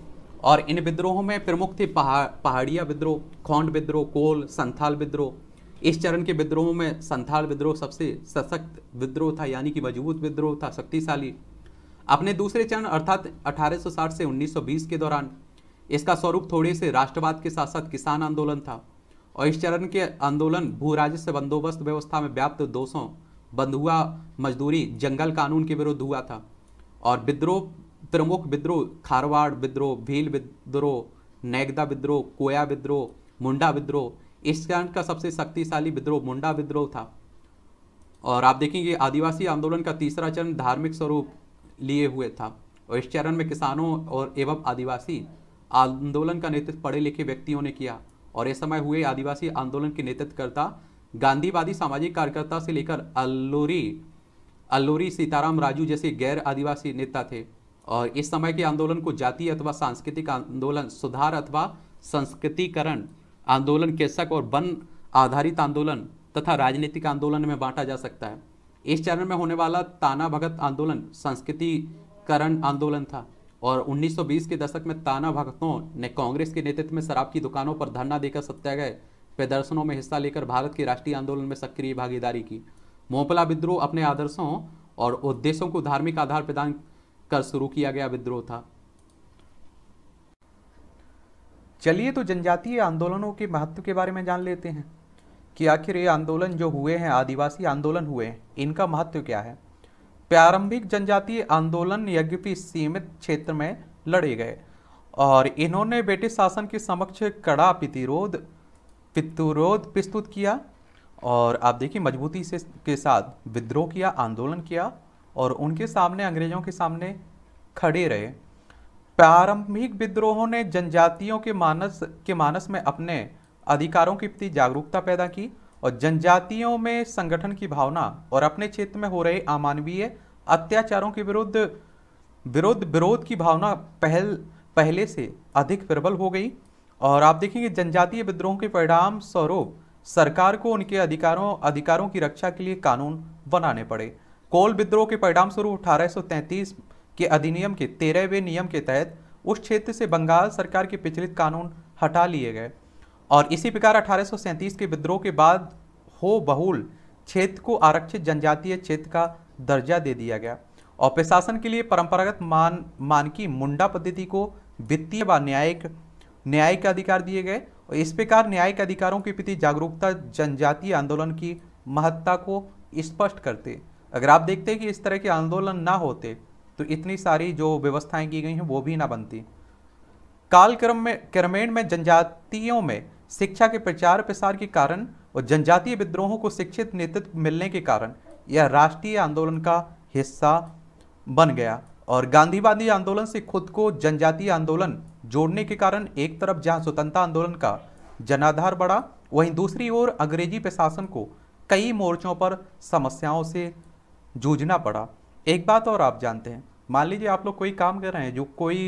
और इन विद्रोहों में प्रमुख थे पहाड़ पहाड़िया विद्रोह खौंड विद्रोह कोल संथाल विद्रोह इस चरण के विद्रोहों में संथाल विद्रोह सबसे सशक्त विद्रोह था यानी कि मजबूत विद्रोह था शक्तिशाली अपने दूसरे चरण अर्थात 1860 से 1920 के दौरान इसका स्वरूप थोड़े से राष्ट्रवाद के साथ साथ किसान आंदोलन था और इस चरण के आंदोलन भू राजस्व बंदोबस्त व्यवस्था में व्याप्त दोषों बंधुआ मजदूरी जंगल कानून के विरुद्ध हुआ था और विद्रोह प्रमुख विद्रोह खारवाड़ विद्रोह भील विद्रोह नैगदा विद्रोह कोया विद्रोह मुंडा विद्रोह इस चरण का सबसे शक्तिशाली विद्रोह मुंडा विद्रोह था और आप देखेंगे आदिवासी आंदोलन का तीसरा चरण धार्मिक स्वरूप लिए हुए था और इस चरण में किसानों और एवं आदिवासी आंदोलन का नेतृत्व पढ़े लिखे व्यक्तियों ने किया और इस समय हुए आदिवासी आंदोलन के नेतृत्वकर्ता गांधीवादी सामाजिक कार्यकर्ता से लेकर अल्लोरी अल्लोरी सीताराम राजू जैसे गैर आदिवासी नेता थे और इस समय के आंदोलन को जाति अथवा सांस्कृतिक आंदोलन सुधार अथवा संस्कृतिकरण आंदोलन कृषक और वन आधारित आंदोलन तथा राजनीतिक आंदोलन में बांटा जा सकता है इस चरण में होने वाला ताना भगत आंदोलन संस्कृतिकरण आंदोलन था और 1920 के दशक में ताना भगतों ने कांग्रेस के नेतृत्व में शराब की दुकानों पर धरना देकर सत्याग्रह प्रदर्शनों में हिस्सा लेकर भारत के राष्ट्रीय आंदोलन में सक्रिय भागीदारी की मोपला विद्रोह अपने आदर्शों और उद्देश्यों को धार्मिक आधार प्रदान कर शुरू किया गया विद्रोह था चलिए तो जनजातीय आंदोलनों के महत्व के बारे में जान लेते हैं कि आखिर ये आंदोलन जो हुए हैं आदिवासी आंदोलन हुए हैं इनका महत्व क्या है प्रारंभिक जनजातीय आंदोलन यद्यपि सीमित क्षेत्र में लड़े गए और इन्होंने ब्रिटिश शासन के समक्ष कड़ा प्रतिरोध पितुरोध प्रस्तुत किया और आप देखिए मजबूती से के साथ विद्रोह किया आंदोलन किया और उनके सामने अंग्रेजों के सामने खड़े रहे प्रारंभिक विद्रोहों ने जनजातियों के मानस के मानस में अपने अधिकारों के प्रति जागरूकता पैदा की और जनजातियों में संगठन की भावना और अपने क्षेत्र में हो रहे अमानवीय अत्याचारों के विरुद्ध विरुद्ध विरोध की भावना पहल पहले से अधिक प्रबल हो गई और आप देखेंगे जनजातीय विद्रोह के परिणाम स्वरूप सरकार को उनके अधिकारों अधिकारों की रक्षा के लिए कानून बनाने पड़े कोल विद्रोह के परिणाम स्वरूप 1833 के अधिनियम के तेरहवें नियम के तहत उस क्षेत्र से बंगाल सरकार के प्रचलित कानून हटा लिए गए और इसी प्रकार अठारह के विद्रोह के बाद हो बहुल क्षेत्र को आरक्षित जनजातीय क्षेत्र का दर्जा दे दिया गया और प्रशासन के लिए परंपरागत मान मानकी मुंडा पद्धति को वित्तीय व न्यायिक न्यायिक अधिकार दिए गए और इस प्रकार न्यायिक अधिकारों के प्रति जागरूकता जनजातीय आंदोलन की महत्ता को स्पष्ट करते अगर आप देखते हैं कि इस तरह के आंदोलन ना होते तो इतनी सारी जो व्यवस्थाएं की गई हैं वो भी ना बनती कालक्रम में क्रमेण में जनजातियों में शिक्षा के प्रचार प्रसार के कारण और जनजातीय विद्रोहों को शिक्षित नेतृत्व मिलने के कारण यह राष्ट्रीय आंदोलन का हिस्सा बन गया और गांधीवादी आंदोलन से खुद को जनजातीय आंदोलन जोड़ने के कारण एक तरफ जहां स्वतंत्रता आंदोलन का जनाधार बढ़ा वहीं दूसरी ओर अंग्रेजी प्रशासन को कई मोर्चों पर समस्याओं से जूझना पड़ा एक बात और आप जानते हैं मान लीजिए आप लोग कोई काम कर रहे हैं जो कोई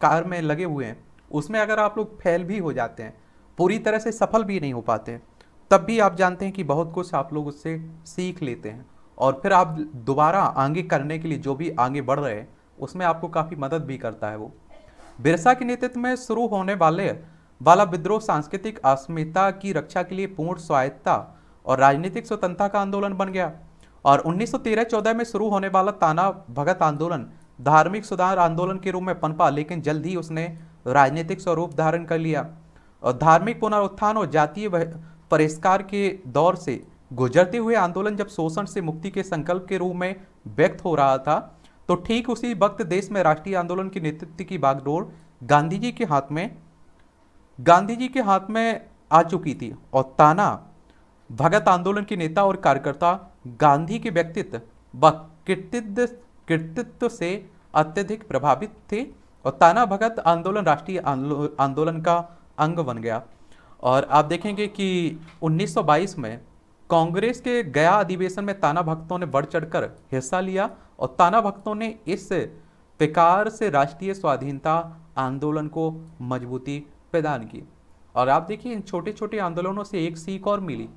कार में लगे हुए हैं उसमें अगर आप लोग फेल भी हो जाते हैं पूरी तरह से सफल भी नहीं हो पाते हैं तब भी आप जानते हैं कि बहुत कुछ आप लोग उससे सीख लेते हैं और फिर आप दोबारा आगे करने के लिए जो भी आगे बढ़ रहे हैं उसमें आपको काफ़ी मदद भी करता है वो बिरसा के नेतृत्व में शुरू होने वाले वाला विद्रोह सांस्कृतिक अस्मिता की रक्षा के लिए पूर्ण स्वायत्ता और राजनीतिक स्वतंत्रता का आंदोलन बन गया और 1913-14 में शुरू होने वाला ताना भगत आंदोलन धार्मिक सुधार आंदोलन के रूप में पनपा लेकिन जल्द ही उसने राजनीतिक स्वरूप धारण कर लिया और धार्मिक पुनरुत्थान और जातीय परिष्कार के दौर से गुजरते हुए आंदोलन जब शोषण से मुक्ति के संकल्प के रूप में व्यक्त हो रहा था तो ठीक उसी वक्त देश में राष्ट्रीय आंदोलन के नेतृत्व की बागडोर गांधी जी के हाथ में गांधी जी के हाथ में आ चुकी थी और ताना भगत आंदोलन के नेता और कार्यकर्ता गांधी के व्यक्तित्व व कृतित्व कृतित्व से अत्यधिक प्रभावित थे और ताना भगत आंदोलन राष्ट्रीय आंदोलन का अंग बन गया और आप देखेंगे कि 1922 में कांग्रेस के गया अधिवेशन में ताना भक्तों ने बढ़ चढ़कर हिस्सा लिया और ताना भक्तों ने इस विकार से राष्ट्रीय स्वाधीनता आंदोलन को मजबूती प्रदान की और आप देखिए इन छोटे छोटे आंदोलनों से एक सीख और मिली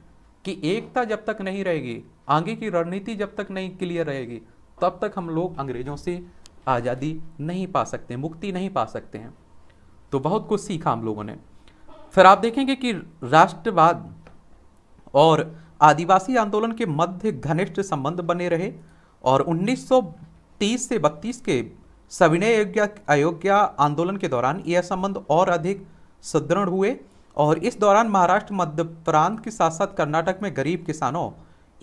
कि एकता जब तक नहीं रहेगी आगे की रणनीति जब तक नहीं क्लियर रहेगी तब तक हम लोग अंग्रेजों से आज़ादी नहीं पा सकते मुक्ति नहीं पा सकते हैं तो बहुत कुछ सीखा हम लोगों ने फिर आप देखेंगे कि राष्ट्रवाद और आदिवासी आंदोलन के मध्य घनिष्ठ संबंध बने रहे और 1930 से 32 के सविनय अयोग्या अयोग्या आंदोलन के दौरान यह संबंध और अधिक सुदृढ़ हुए और इस दौरान महाराष्ट्र मध्य प्रांत के साथ साथ कर्नाटक में गरीब किसानों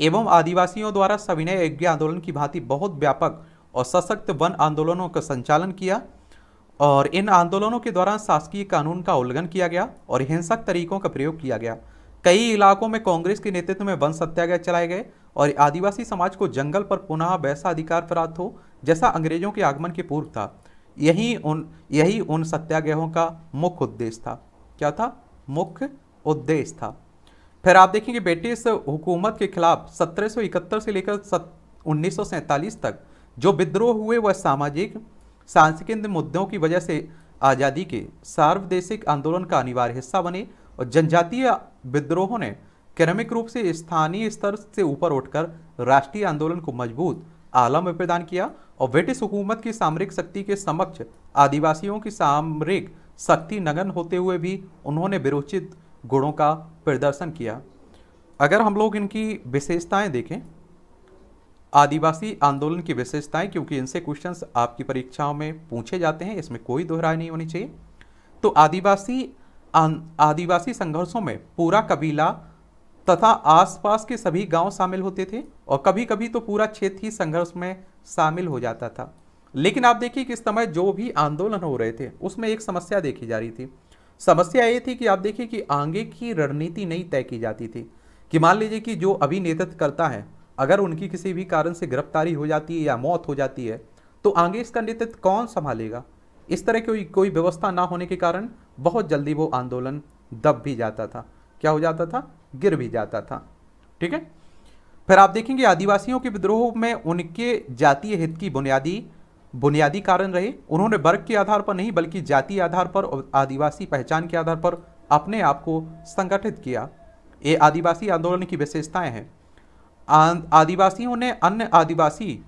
एवं आदिवासियों द्वारा सविनय अयोग्य आंदोलन की भांति बहुत व्यापक और सशक्त वन आंदोलनों का संचालन किया और इन आंदोलनों के दौरान शासकीय कानून का उल्लंघन किया गया और हिंसक तरीकों का प्रयोग किया गया कई इलाकों में कांग्रेस के नेतृत्व में वन सत्याग्रह चलाए गए और आदिवासी समाज को जंगल पर पुनः वैसा अधिकार प्राप्त हो जैसा अंग्रेजों के आगमन के पूर्व था यही उन यही उन सत्याग्रहों का मुख्य उद्देश्य था क्या था मुख्य उद्देश्य था फिर आप देखेंगे ब्रिटिश हुकूमत के खिलाफ 1771 से लेकर उन्नीस तक जो विद्रोह हुए वह सामाजिक सांस्कृतिक मुद्दों की वजह से आज़ादी के सार्वदेशिक आंदोलन का अनिवार्य हिस्सा बने और जनजातीय विद्रोहों ने क्रमिक रूप से स्थानीय स्तर से ऊपर उठकर राष्ट्रीय आंदोलन को मजबूत आलम प्रदान किया और ब्रिटिश हुकूमत की सामरिक शक्ति के समक्ष आदिवासियों की सामरिक शक्ति नगन होते हुए भी उन्होंने विरोचित गुणों का प्रदर्शन किया अगर हम लोग इनकी विशेषताएं देखें आदिवासी आंदोलन की विशेषताएं क्योंकि इनसे क्वेश्चंस आपकी परीक्षाओं में पूछे जाते हैं इसमें कोई दोहराई नहीं होनी चाहिए तो आदिवासी आदिवासी संघर्षों में पूरा कबीला तथा आसपास के सभी गांव शामिल होते थे और कभी कभी तो पूरा क्षेत्र ही संघर्ष में शामिल हो जाता था लेकिन आप देखिए कि इस समय जो भी आंदोलन हो रहे थे उसमें एक समस्या देखी जा रही थी समस्या ये थी कि आप देखिए कि आगे की रणनीति नहीं तय की जाती थी कि मान लीजिए कि जो अभी नेतृत्व करता है अगर उनकी किसी भी कारण से गिरफ्तारी हो जाती है या मौत हो जाती है तो आगे इसका नेतृत्व कौन संभालेगा इस तरह की कोई व्यवस्था ना होने के कारण बहुत जल्दी वो आंदोलन दब भी जाता था क्या हो जाता था गिर भी जाता था ठीक है फिर आप देखेंगे आदिवासियों के विद्रोह में उनके जातीय हित की बुनियादी बुनियादी कारण रहे उन्होंने वर्ग के आधार पर नहीं बल्कि जाति आधार पर और आदिवासी पहचान के आधार पर अपने आप को संगठित किया ये आदिवासी आंदोलन की विशेषताएं हैं आदिवासियों ने अन्य आदिवासी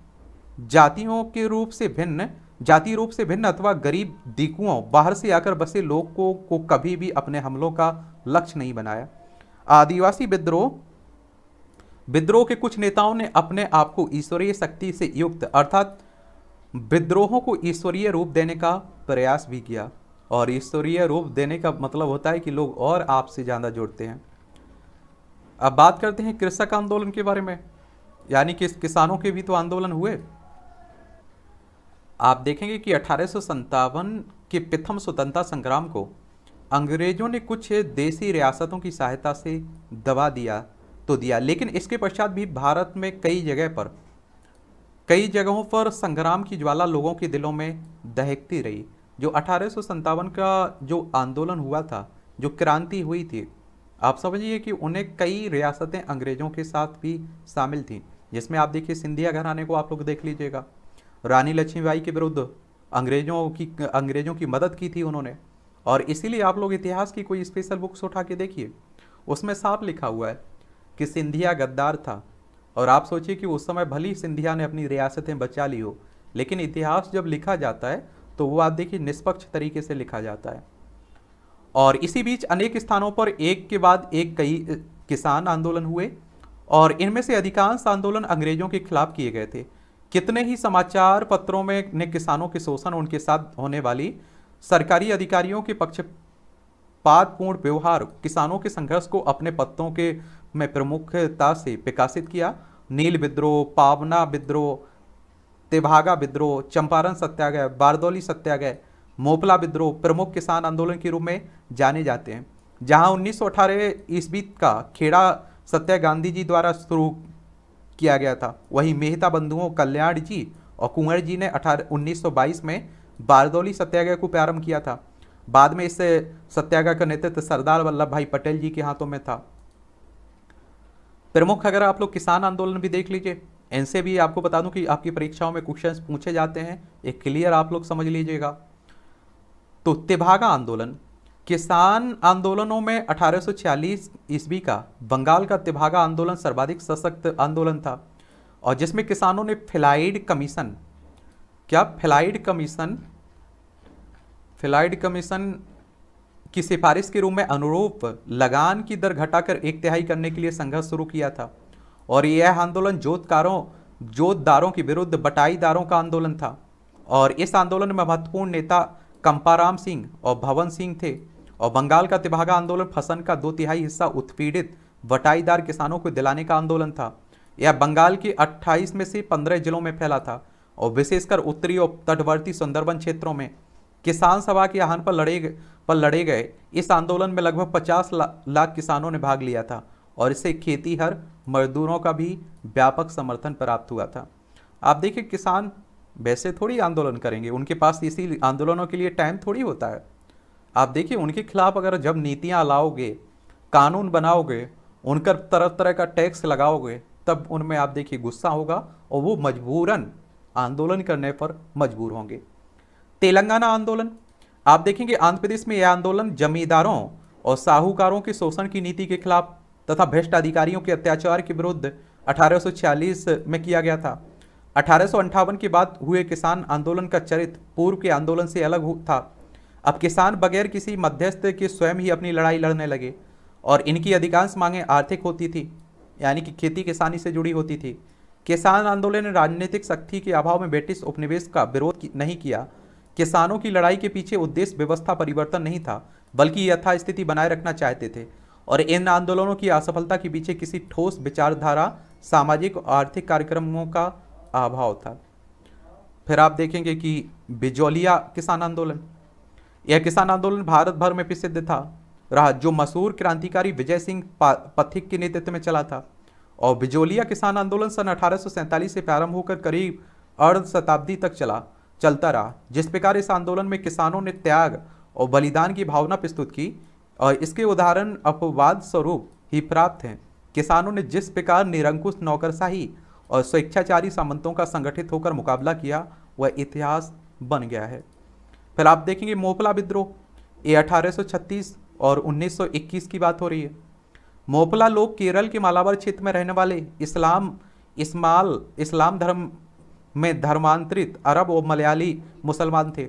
जातियों के रूप से भिन्न जाति रूप से भिन्न अथवा गरीब दिकुओं बाहर से आकर बसे लोग को, को कभी भी अपने हमलों का लक्ष्य नहीं बनाया आदिवासी विद्रोह विद्रोह के कुछ नेताओं ने अपने आप को ईश्वरीय शक्ति से युक्त अर्थात विद्रोहों को ईश्वरीय रूप देने का प्रयास भी किया और ईश्वरीय रूप देने का मतलब होता है कि लोग और आपसे ज़्यादा जुड़ते हैं अब बात करते हैं कृषक आंदोलन के बारे में यानी कि किसानों के भी तो आंदोलन हुए आप देखेंगे कि अठारह के प्रथम स्वतंत्रता संग्राम को अंग्रेजों ने कुछ देसी रियासतों की सहायता से दबा दिया तो दिया लेकिन इसके पश्चात भी भारत में कई जगह पर कई जगहों पर संग्राम की ज्वाला लोगों के दिलों में दहकती रही जो अठारह का जो आंदोलन हुआ था जो क्रांति हुई थी आप समझिए कि उन्हें कई रियासतें अंग्रेज़ों के साथ भी शामिल थीं जिसमें आप देखिए सिंधिया घराने को आप लोग देख लीजिएगा रानी लक्ष्मीबाई के विरुद्ध अंग्रेज़ों की अंग्रेज़ों की मदद की थी उन्होंने और इसीलिए आप लोग इतिहास की कोई स्पेशल बुक्स उठा के देखिए उसमें साफ लिखा हुआ है कि सिंधिया गद्दार था और आप सोचिए कि उस समय भली सिंधिया ने अपनी रियासतें बचा ली हो लेकिन इतिहास जब लिखा जाता है तो वो आप देखिए निष्पक्ष तरीके से लिखा जाता है और इसी बीच अनेक स्थानों पर एक के बाद एक कई किसान आंदोलन हुए और इनमें से अधिकांश आंदोलन अंग्रेजों के खिलाफ किए गए थे कितने ही समाचार पत्रों में ने किसानों के शोषण उनके साथ होने वाली सरकारी अधिकारियों के पक्षपातपूर्ण व्यवहार किसानों के संघर्ष को अपने पत्रों के में प्रमुखता से विकासित किया नील विद्रोह पावना विद्रोह तिभागा विद्रोह चंपारण सत्याग्रह बारदौली सत्याग्रह मोपला विद्रोह प्रमुख किसान आंदोलन के रूप में जाने जाते हैं जहां उन्नीस सौ ईस्वी का खेड़ा सत्या गांधी जी द्वारा शुरू किया गया था वहीं मेहता बंधुओं कल्याण जी और कुंवर जी ने अठारह उन्नीस में बारदौली सत्याग्रह को प्रारंभ किया था बाद में इससे सत्याग्रह का नेतृत्व सरदार वल्लभ भाई पटेल जी के हाथों में था प्रमुख अगर आप लोग किसान आंदोलन भी देख लीजिए इनसे भी आपको बता दूं कि आपकी परीक्षाओं में क्वेश्चंस पूछे जाते हैं एक क्लियर आप लोग समझ लीजिएगा तो तिभागा आंदोलन किसान आंदोलनों में 1846 ईस्वी का बंगाल का तिभागा आंदोलन सर्वाधिक सशक्त आंदोलन था और जिसमें किसानों ने फिलाइड कमीशन क्या फिलाइड कमीशन फिलाइड कमीशन की सिफारिश के रूप में अनुरूप लगान की दर घटाकर एक तिहाई करने के लिए संघर्ष शुरू किया था और यह आंदोलन जोतकारों जोतदारों के विरुद्ध बटाईदारों का आंदोलन था और इस आंदोलन में महत्वपूर्ण नेता कंपाराम सिंह और भवन सिंह थे और बंगाल का तिभागा आंदोलन फसन का दो तिहाई हिस्सा उत्पीड़ित वटाईदार किसानों को दिलाने का आंदोलन था यह बंगाल के 28 में से 15 जिलों में फैला था और विशेषकर उत्तरी और तटवर्ती सुंदरबन क्षेत्रों में किसान सभा के आह्वान पर लड़े पर लड़े गए इस आंदोलन में लगभग 50 लाख किसानों ने भाग लिया था और इसे खेतीहर मजदूरों का भी व्यापक समर्थन प्राप्त हुआ था आप देखिए किसान वैसे थोड़ी आंदोलन करेंगे उनके पास इसी आंदोलनों के लिए टाइम थोड़ी होता है आप देखिए उनके खिलाफ अगर जब नीतियाँ लाओगे कानून बनाओगे उनकर तरह तरह का टैक्स लगाओगे तब उनमें आप देखिए गुस्सा होगा और वो मजबूरन आंदोलन करने पर मजबूर होंगे तेलंगाना आंदोलन आप देखेंगे आंध्र प्रदेश में यह आंदोलन जमींदारों और साहूकारों के शोषण की नीति के खिलाफ तथा भ्रष्ट अधिकारियों के अत्याचार के विरुद्ध 1846 में किया गया था अठारह के बाद हुए किसान आंदोलन का चरित्र पूर्व के आंदोलन से अलग था अब किसान बगैर किसी मध्यस्थ के स्वयं ही अपनी लड़ाई लड़ने लगे और इनकी अधिकांश मांगें आर्थिक होती थी यानी कि खेती किसानी से जुड़ी होती थी किसान आंदोलन ने राजनीतिक शक्ति के अभाव में ब्रिटिश उपनिवेश का विरोध नहीं किया किसानों की लड़ाई के पीछे उद्देश्य व्यवस्था परिवर्तन नहीं था बल्कि यथास्थिति बनाए रखना चाहते थे और इन आंदोलनों की असफलता के पीछे किसी ठोस विचारधारा सामाजिक और आर्थिक कार्यक्रमों का अभाव था फिर आप देखेंगे कि बिजौलिया किसान आंदोलन यह किसान आंदोलन भारत भर में प्रसिद्ध था रहा जो मशहूर क्रांतिकारी विजय सिंह पथिक के नेतृत्व में चला था और बिजोलिया किसान आंदोलन सन अठारह से प्रारंभ होकर करीब अर्ध शताब्दी तक चला चलता रहा जिस प्रकार इस आंदोलन में किसानों ने त्याग और बलिदान की भावना प्रस्तुत की और इसके उदाहरण अपवाद स्वरूप ही प्राप्त हैं किसानों ने जिस प्रकार निरंकुश नौकरशाही और स्वेच्छाचारी सामंतों का संगठित होकर मुकाबला किया वह इतिहास बन गया है फिर आप देखेंगे मोपला विद्रोह ये 1836 और 1921 की बात हो रही है मोपला लोग केरल के मालाबार क्षेत्र में रहने वाले इस्लाम इस्माल इस्लाम धर्म में धर्मांतरित अरब और मलयाली मुसलमान थे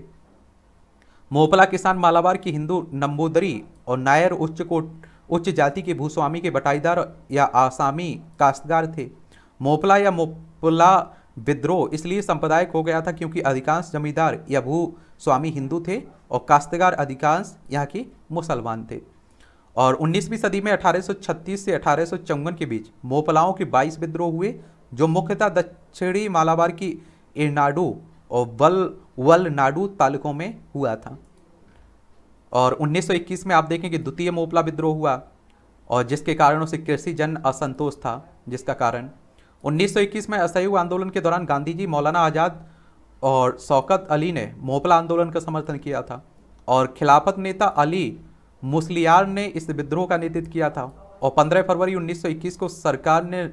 मोपला किसान मालाबार की हिंदू नंबूदरी और नायर उच्च कोट उच्च जाति के भूस्वामी के बटाईदार या आसामी काश्तकार थे मोपला या मोपला विद्रोह इसलिए सांप्रदायिक हो गया था क्योंकि अधिकांश जमींदार या भू स्वामी हिंदू थे और काश्तकार अधिकांश यहाँ के मुसलमान थे और 19वीं सदी में 1836 से अठारह के बीच मोपलाओं के 22 विद्रोह हुए जो मुख्यतः दक्षिणी मालाबार की इरनाडु और वल वलनाडु तालुकों में हुआ था और 1921 में आप देखें कि द्वितीय मोपला विद्रोह हुआ और जिसके कारण उसे कृषि जन असंतोष था जिसका कारण 1921 में असहयोग आंदोलन के दौरान गांधी जी मौलाना आज़ाद और शौकत अली ने मोपला आंदोलन का समर्थन किया था और खिलाफत नेता अली मुसलियार ने इस विद्रोह का नेतृत्व किया था और 15 फरवरी 1921 को सरकार ने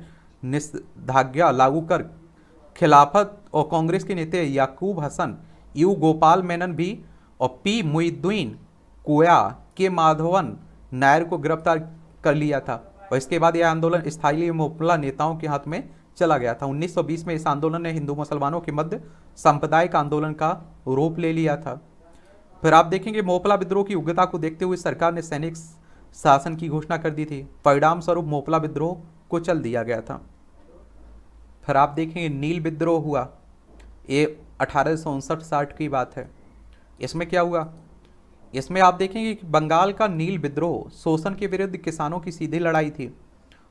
निषेधाज्ञा लागू कर खिलाफत और कांग्रेस के नेता याकूब हसन यू गोपाल मेनन भी और पी मुइद्दीन कोया के माधवन नायर को गिरफ्तार कर लिया था और इसके बाद यह आंदोलन स्थायी मोपला नेताओं के हाथ में चला गया था 1920 में इस आंदोलन ने हिंदू मुसलमानों के मध्य सांप्रदायिक आंदोलन का रूप ले लिया था फिर आप देखेंगे मोपला विद्रोह की उग्रता को देखते हुए सरकार ने सैनिक शासन की घोषणा कर दी थी परिणाम स्वरूप मोपला विद्रोह को चल दिया गया था फिर आप देखेंगे नील विद्रोह हुआ ये अठारह सौ की बात है इसमें क्या हुआ इसमें आप देखेंगे कि बंगाल का नील विद्रोह शोषण के विरुद्ध किसानों की सीधी लड़ाई थी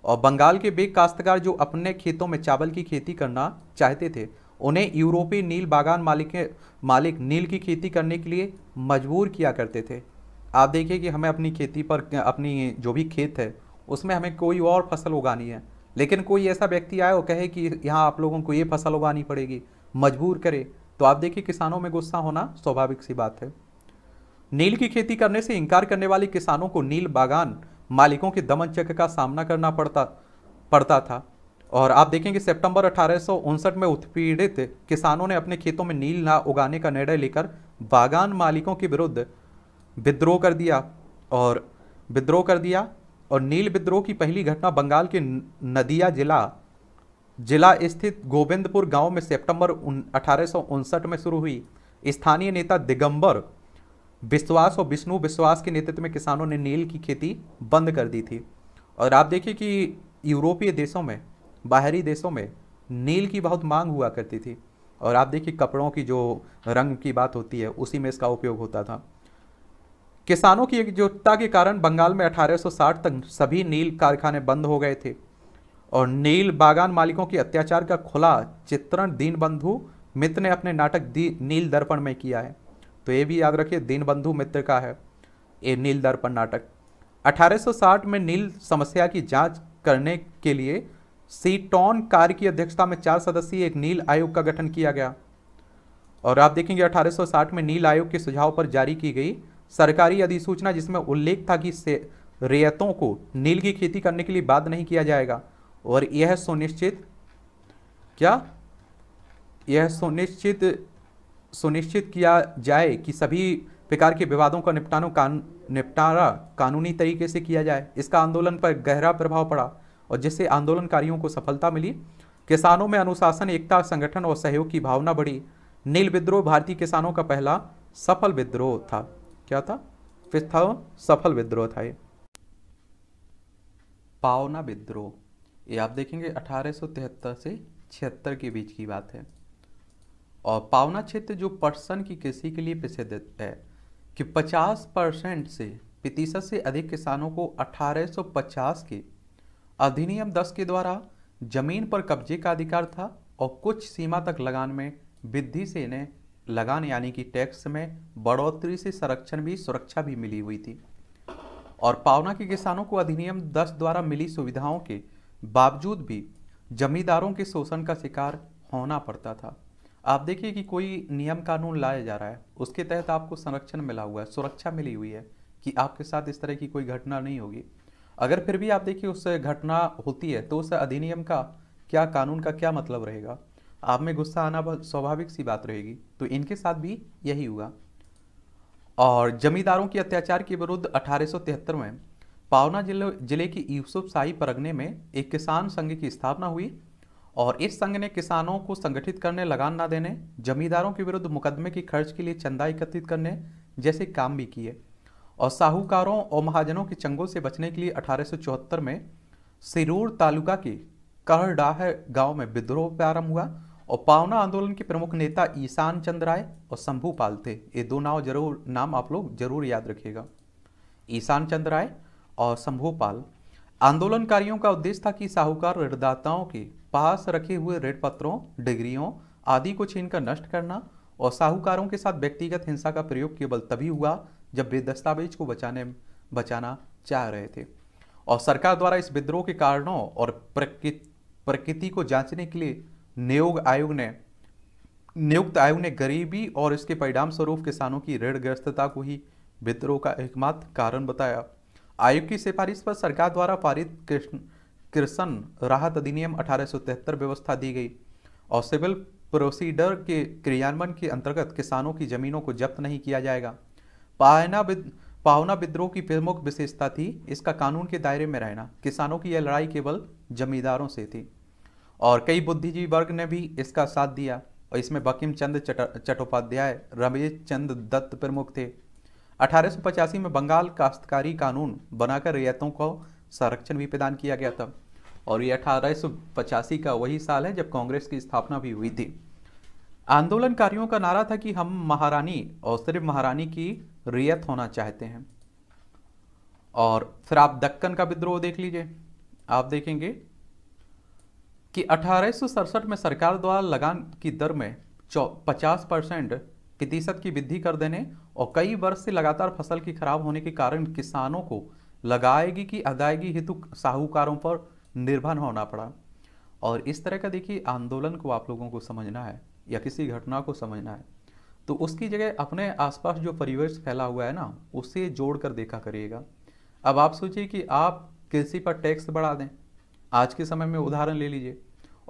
और बंगाल के बेग काश्तकार जो अपने खेतों में चावल की खेती करना चाहते थे उन्हें यूरोपीय नील बागान मालिक मालिक नील की खेती करने के लिए मजबूर किया करते थे आप देखिए कि हमें अपनी खेती पर अपनी जो भी खेत है उसमें हमें कोई और फसल उगानी है लेकिन कोई ऐसा व्यक्ति आए और कहे कि यहाँ आप लोगों को ये फसल उगानी पड़ेगी मजबूर करे तो आप देखिए किसानों में गुस्सा होना स्वाभाविक सी बात है नील की खेती करने से इनकार करने वाले किसानों को नील बागान मालिकों के दमन चक्र का सामना करना पड़ता पड़ता था और आप देखेंगे सितंबर अठारह में उत्पीड़ित किसानों ने अपने खेतों में नील ना उगाने का निर्णय लेकर बागान मालिकों के विरुद्ध विद्रोह कर दिया और विद्रोह कर दिया और नील विद्रोह की पहली घटना बंगाल के नदिया जिला जिला स्थित गोविंदपुर गांव में सितंबर अठारह में शुरू हुई स्थानीय नेता दिगंबर विश्वास और विष्णु विश्वास के नेतृत्व में किसानों ने नील की खेती बंद कर दी थी और आप देखिए कि यूरोपीय देशों में बाहरी देशों में नील की बहुत मांग हुआ करती थी और आप देखिए कपड़ों की जो रंग की बात होती है उसी में इसका उपयोग होता था किसानों की एकजुटता के कारण बंगाल में 1860 तक सभी नील कारखाने बंद हो गए थे और नील बागान मालिकों के अत्याचार का खुला चित्रण दीनबंधु मित्र ने अपने नाटक दी नील दर्पण में किया है तो ये भी याद रखिए दीनबंधु मित्र का है ये नील दर्पण नाटक 1860 में नील समस्या की जांच करने के लिए सीटॉन कार्य की अध्यक्षता में चार सदस्यीय एक नील आयोग का गठन किया गया और आप देखेंगे 1860 में नील आयोग के सुझाव पर जारी की गई सरकारी अधिसूचना जिसमें उल्लेख था कि रेयतों को नील की खेती करने के लिए बाध्य नहीं किया जाएगा और यह सुनिश्चित क्या यह सुनिश्चित सुनिश्चित किया जाए कि सभी प्रकार के विवादों का निपटानों का निपटारा कानूनी तरीके से किया जाए इसका आंदोलन पर गहरा प्रभाव पड़ा और जिससे आंदोलनकारियों को सफलता मिली किसानों में अनुशासन एकता संगठन और सहयोग की भावना बढ़ी नील विद्रोह भारतीय किसानों का पहला सफल विद्रोह था क्या था फिर था सफल विद्रोह था ये पावना विद्रोह ये आप देखेंगे अठारह से छिहत्तर के बीच की बात है और पावना क्षेत्र जो पर्सन की कृषि के लिए प्रसिद्ध है कि 50 परसेंट से प्रतिशत से अधिक किसानों को 1850 के अधिनियम 10 के द्वारा जमीन पर कब्जे का अधिकार था और कुछ सीमा तक लगान में वृद्धि से इन्हें लगान यानी कि टैक्स में बढ़ोतरी से संरक्षण भी सुरक्षा भी मिली हुई थी और पावना के किसानों को अधिनियम 10 द्वारा मिली सुविधाओं के बावजूद भी जमींदारों के शोषण का शिकार होना पड़ता था आप देखिए कि कोई नियम कानून लाया जा रहा है उसके तहत आपको संरक्षण मिला हुआ है सुरक्षा मिली हुई है कि आपके साथ इस तरह की कोई घटना नहीं होगी अगर फिर भी आप देखिए उससे घटना होती है तो उस अधिनियम का क्या कानून का क्या मतलब रहेगा आप में गुस्सा आना स्वाभाविक सी बात रहेगी तो इनके साथ भी यही हुआ और जमींदारों के अत्याचार के विरुद्ध अठारह में पावना जिले जिले के यूसुफ शाही परगने में एक किसान संघ की स्थापना हुई और इस संघ ने किसानों को संगठित करने लगान न देने जमींदारों के विरुद्ध मुकदमे के खर्च के लिए चंदा एकत्रित करने जैसे काम भी किए और साहूकारों और महाजनों के चंगों से बचने के लिए अठारह में सिरूर तालुका के करडाह गांव में विद्रोह प्रारंभ हुआ और पावना आंदोलन के प्रमुख नेता ईशान चंद राय और शंभू पाल थे ये दो नाव जरूर नाम आप लोग जरूर याद रखिएगा ईशान चंद राय और शंभू पाल आंदोलनकारियों का उद्देश्य था कि साहूकार ऋणदाताओं की पास रखे हुए ऋण पत्रों डिग्रियों आदि को छीनकर नष्ट करना और साहूकारों के साथ व्यक्तिगत हिंसा का प्रयोग केवल तभी हुआ जब वे दस्तावेज को बचाने बचाना चाह रहे थे और सरकार द्वारा इस विद्रोह के कारणों और प्रकृति को जांचने के लिए नियोग आयोग ने नियुक्त आयोग ने गरीबी और इसके परिणाम स्वरूप किसानों की ऋणग्रस्तता को ही विद्रोह का एकमात्र कारण बताया आयोग की सिफारिश पर सरकार द्वारा पारित कृष्ण किरसन राहत अधिनियम 1873 व्यवस्था दी गई और सिविल प्रोसीडर के क्रियान्वयन के अंतर्गत किसानों की जमीनों को जब्त नहीं किया जाएगा पायना पावना विद्रोह की प्रमुख विशेषता थी इसका कानून के दायरे में रहना किसानों की यह लड़ाई केवल जमींदारों से थी और कई बुद्धिजीवी वर्ग ने भी इसका साथ दिया और इसमें बकीम चंद चट्टोपाध्याय रमेश चंद दत्त प्रमुख थे अठारह में बंगाल काश्तकारी कानून बनाकर रियतों को संरक्षण भी प्रदान किया गया था और ये अठारह का वही साल है जब कांग्रेस की स्थापना भी हुई थी आंदोलनकारियों का नारा था कि हम महारानी और सिर्फ महारानी की रियत होना चाहते हैं और फिर आप दक्कन का विद्रोह देख लीजिए आप देखेंगे कि अठारह में सरकार द्वारा लगान की दर में पचास परसेंट प्रतिशत की वृद्धि कर देने और कई वर्ष से लगातार फसल की खराब होने के कारण किसानों को लगाएगी कि अदायगी हेतु साहूकारों पर निर्भर होना पड़ा और इस तरह का देखिए आंदोलन को आप लोगों को समझना है या किसी घटना को समझना है तो उसकी जगह अपने आसपास जो परिवेश फैला हुआ है ना उसे जोड़ कर देखा करिएगा अब आप सोचिए कि आप कृषि पर टैक्स बढ़ा दें आज के समय में उदाहरण ले लीजिए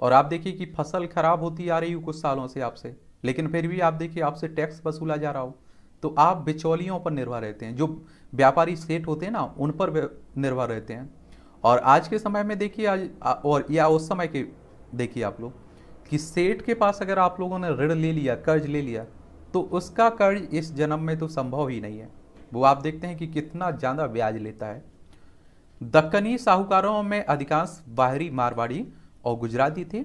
और आप देखिए कि फसल खराब होती आ रही हो कुछ सालों से आपसे लेकिन फिर भी आप देखिए आपसे टैक्स वसूला जा रहा हो तो आप बिचौलियों पर निर्भर रहते हैं जो व्यापारी सेठ होते हैं ना उन पर निर्भर रहते हैं और आज के समय में देखिए आज और या उस समय के देखिए आप लोग कि सेठ के पास अगर आप लोगों ने ऋण ले लिया कर्ज ले लिया तो उसका कर्ज इस जन्म में तो संभव ही नहीं है वो आप देखते हैं कि कितना ज़्यादा ब्याज लेता है दक्कनी साहूकारों में अधिकांश बाहरी मारवाड़ी और गुजराती थे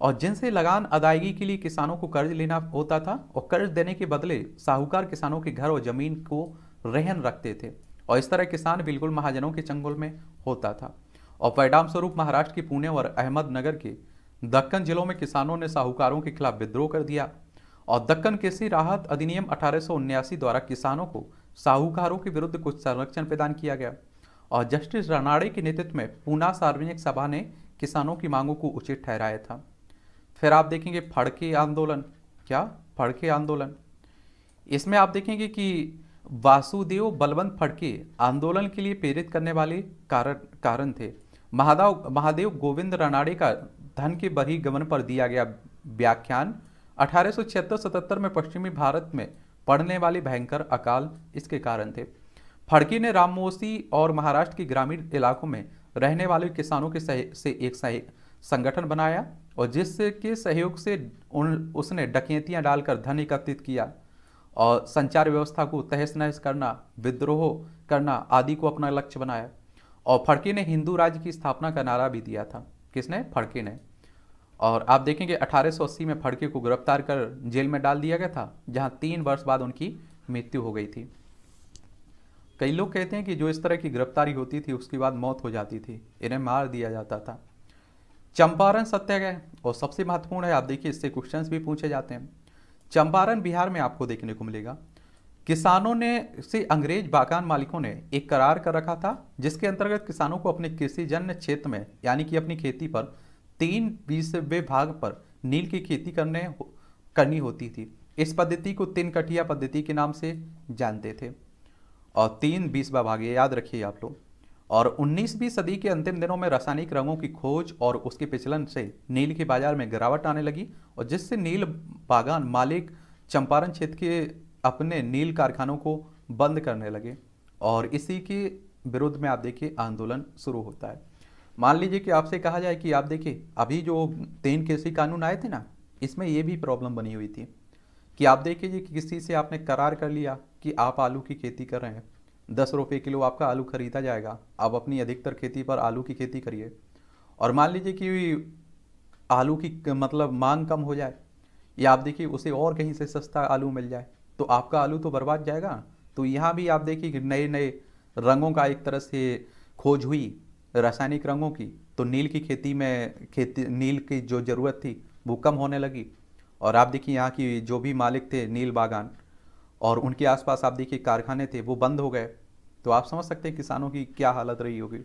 और जिनसे लगान अदायगी के लिए किसानों को कर्ज लेना होता था और कर्ज देने के बदले साहूकार किसानों के घर और ज़मीन को रहन रखते थे और इस तरह किसान बिल्कुल महाजनों के चंगुल में होता था और परिणाम स्वरूप महाराष्ट्र के पुणे और अहमदनगर के दक्कन जिलों में किसानों ने साहूकारों के खिलाफ विद्रोह कर दिया और दक्कन कृषि राहत अधिनियम अठारह द्वारा किसानों को साहूकारों के विरुद्ध कुछ संरक्षण प्रदान किया गया और जस्टिस रनाड़े के नेतृत्व में पूना सार्वजनिक सभा ने किसानों की मांगों को उचित ठहराया था फिर आप देखेंगे फड़के आंदोलन क्या फड़के आंदोलन इसमें आप देखेंगे कि वासुदेव बलवंत फड़के आंदोलन के लिए प्रेरित करने वाले कारण कारण थे महादाव महादेव गोविंद रनाड़े का धन के बही गमन पर दिया गया व्याख्यान अठारह सौ में पश्चिमी भारत में पढ़ने वाले भयंकर अकाल इसके कारण थे फड़के ने राममोसी और महाराष्ट्र के ग्रामीण इलाकों में रहने वाले किसानों के से एक संगठन बनाया और जिसके सहयोग से उन उसने डकैतियाँ डालकर धन एकत्रित किया और संचार व्यवस्था को तहस नहस करना विद्रोह करना आदि को अपना लक्ष्य बनाया और फड़के ने हिंदू राज्य की स्थापना का नारा भी दिया था किसने फड़के ने और आप देखेंगे 1880 में फड़के को गिरफ्तार कर जेल में डाल दिया गया था जहाँ तीन वर्ष बाद उनकी मृत्यु हो गई थी कई लोग कहते हैं कि जो इस तरह की गिरफ्तारी होती थी उसके बाद मौत हो जाती थी इन्हें मार दिया जाता था चंपारण सत्याग्रह और सबसे महत्वपूर्ण है आप देखिए इससे क्वेश्चंस भी पूछे जाते हैं चंपारण बिहार में आपको देखने को मिलेगा किसानों ने से अंग्रेज बागान मालिकों ने एक करार कर रखा था जिसके अंतर्गत किसानों को अपने कृषि जन्य क्षेत्र में यानी कि अपनी खेती पर तीन बीसवे भाग पर नील की खेती करने करनी होती थी इस पद्धति को तीन कटिया पद्धति के नाम से जानते थे और तीन बीसवा भाग ये याद रखिए आप लोग और 19वीं सदी के अंतिम दिनों में रासायनिक रंगों की खोज और उसके पिछलन से नील के बाजार में गिरावट आने लगी और जिससे नील बागान मालिक चंपारण क्षेत्र के अपने नील कारखानों को बंद करने लगे और इसी के विरुद्ध में आप देखिए आंदोलन शुरू होता है मान लीजिए कि आपसे कहा जाए कि आप देखिए अभी जो तीन कृषि कानून आए थे ना इसमें ये भी प्रॉब्लम बनी हुई थी कि आप देखिए कि किसी से आपने करार कर लिया कि आप आलू की खेती कर रहे हैं दस रुपये किलो आपका आलू खरीदा जाएगा आप अपनी अधिकतर खेती पर आलू की खेती करिए और मान लीजिए कि आलू की मतलब मांग कम हो जाए या आप देखिए उसे और कहीं से सस्ता आलू मिल जाए तो आपका आलू तो बर्बाद जाएगा तो यहाँ भी आप देखिए नए नए रंगों का एक तरह से खोज हुई रासायनिक रंगों की तो नील की खेती में खेती नील की जो ज़रूरत थी वो कम होने लगी और आप देखिए यहाँ की जो भी मालिक थे नील बागान और उनके आसपास आप देखिए कारखाने थे वो बंद हो गए तो आप समझ सकते हैं किसानों की क्या हालत रही होगी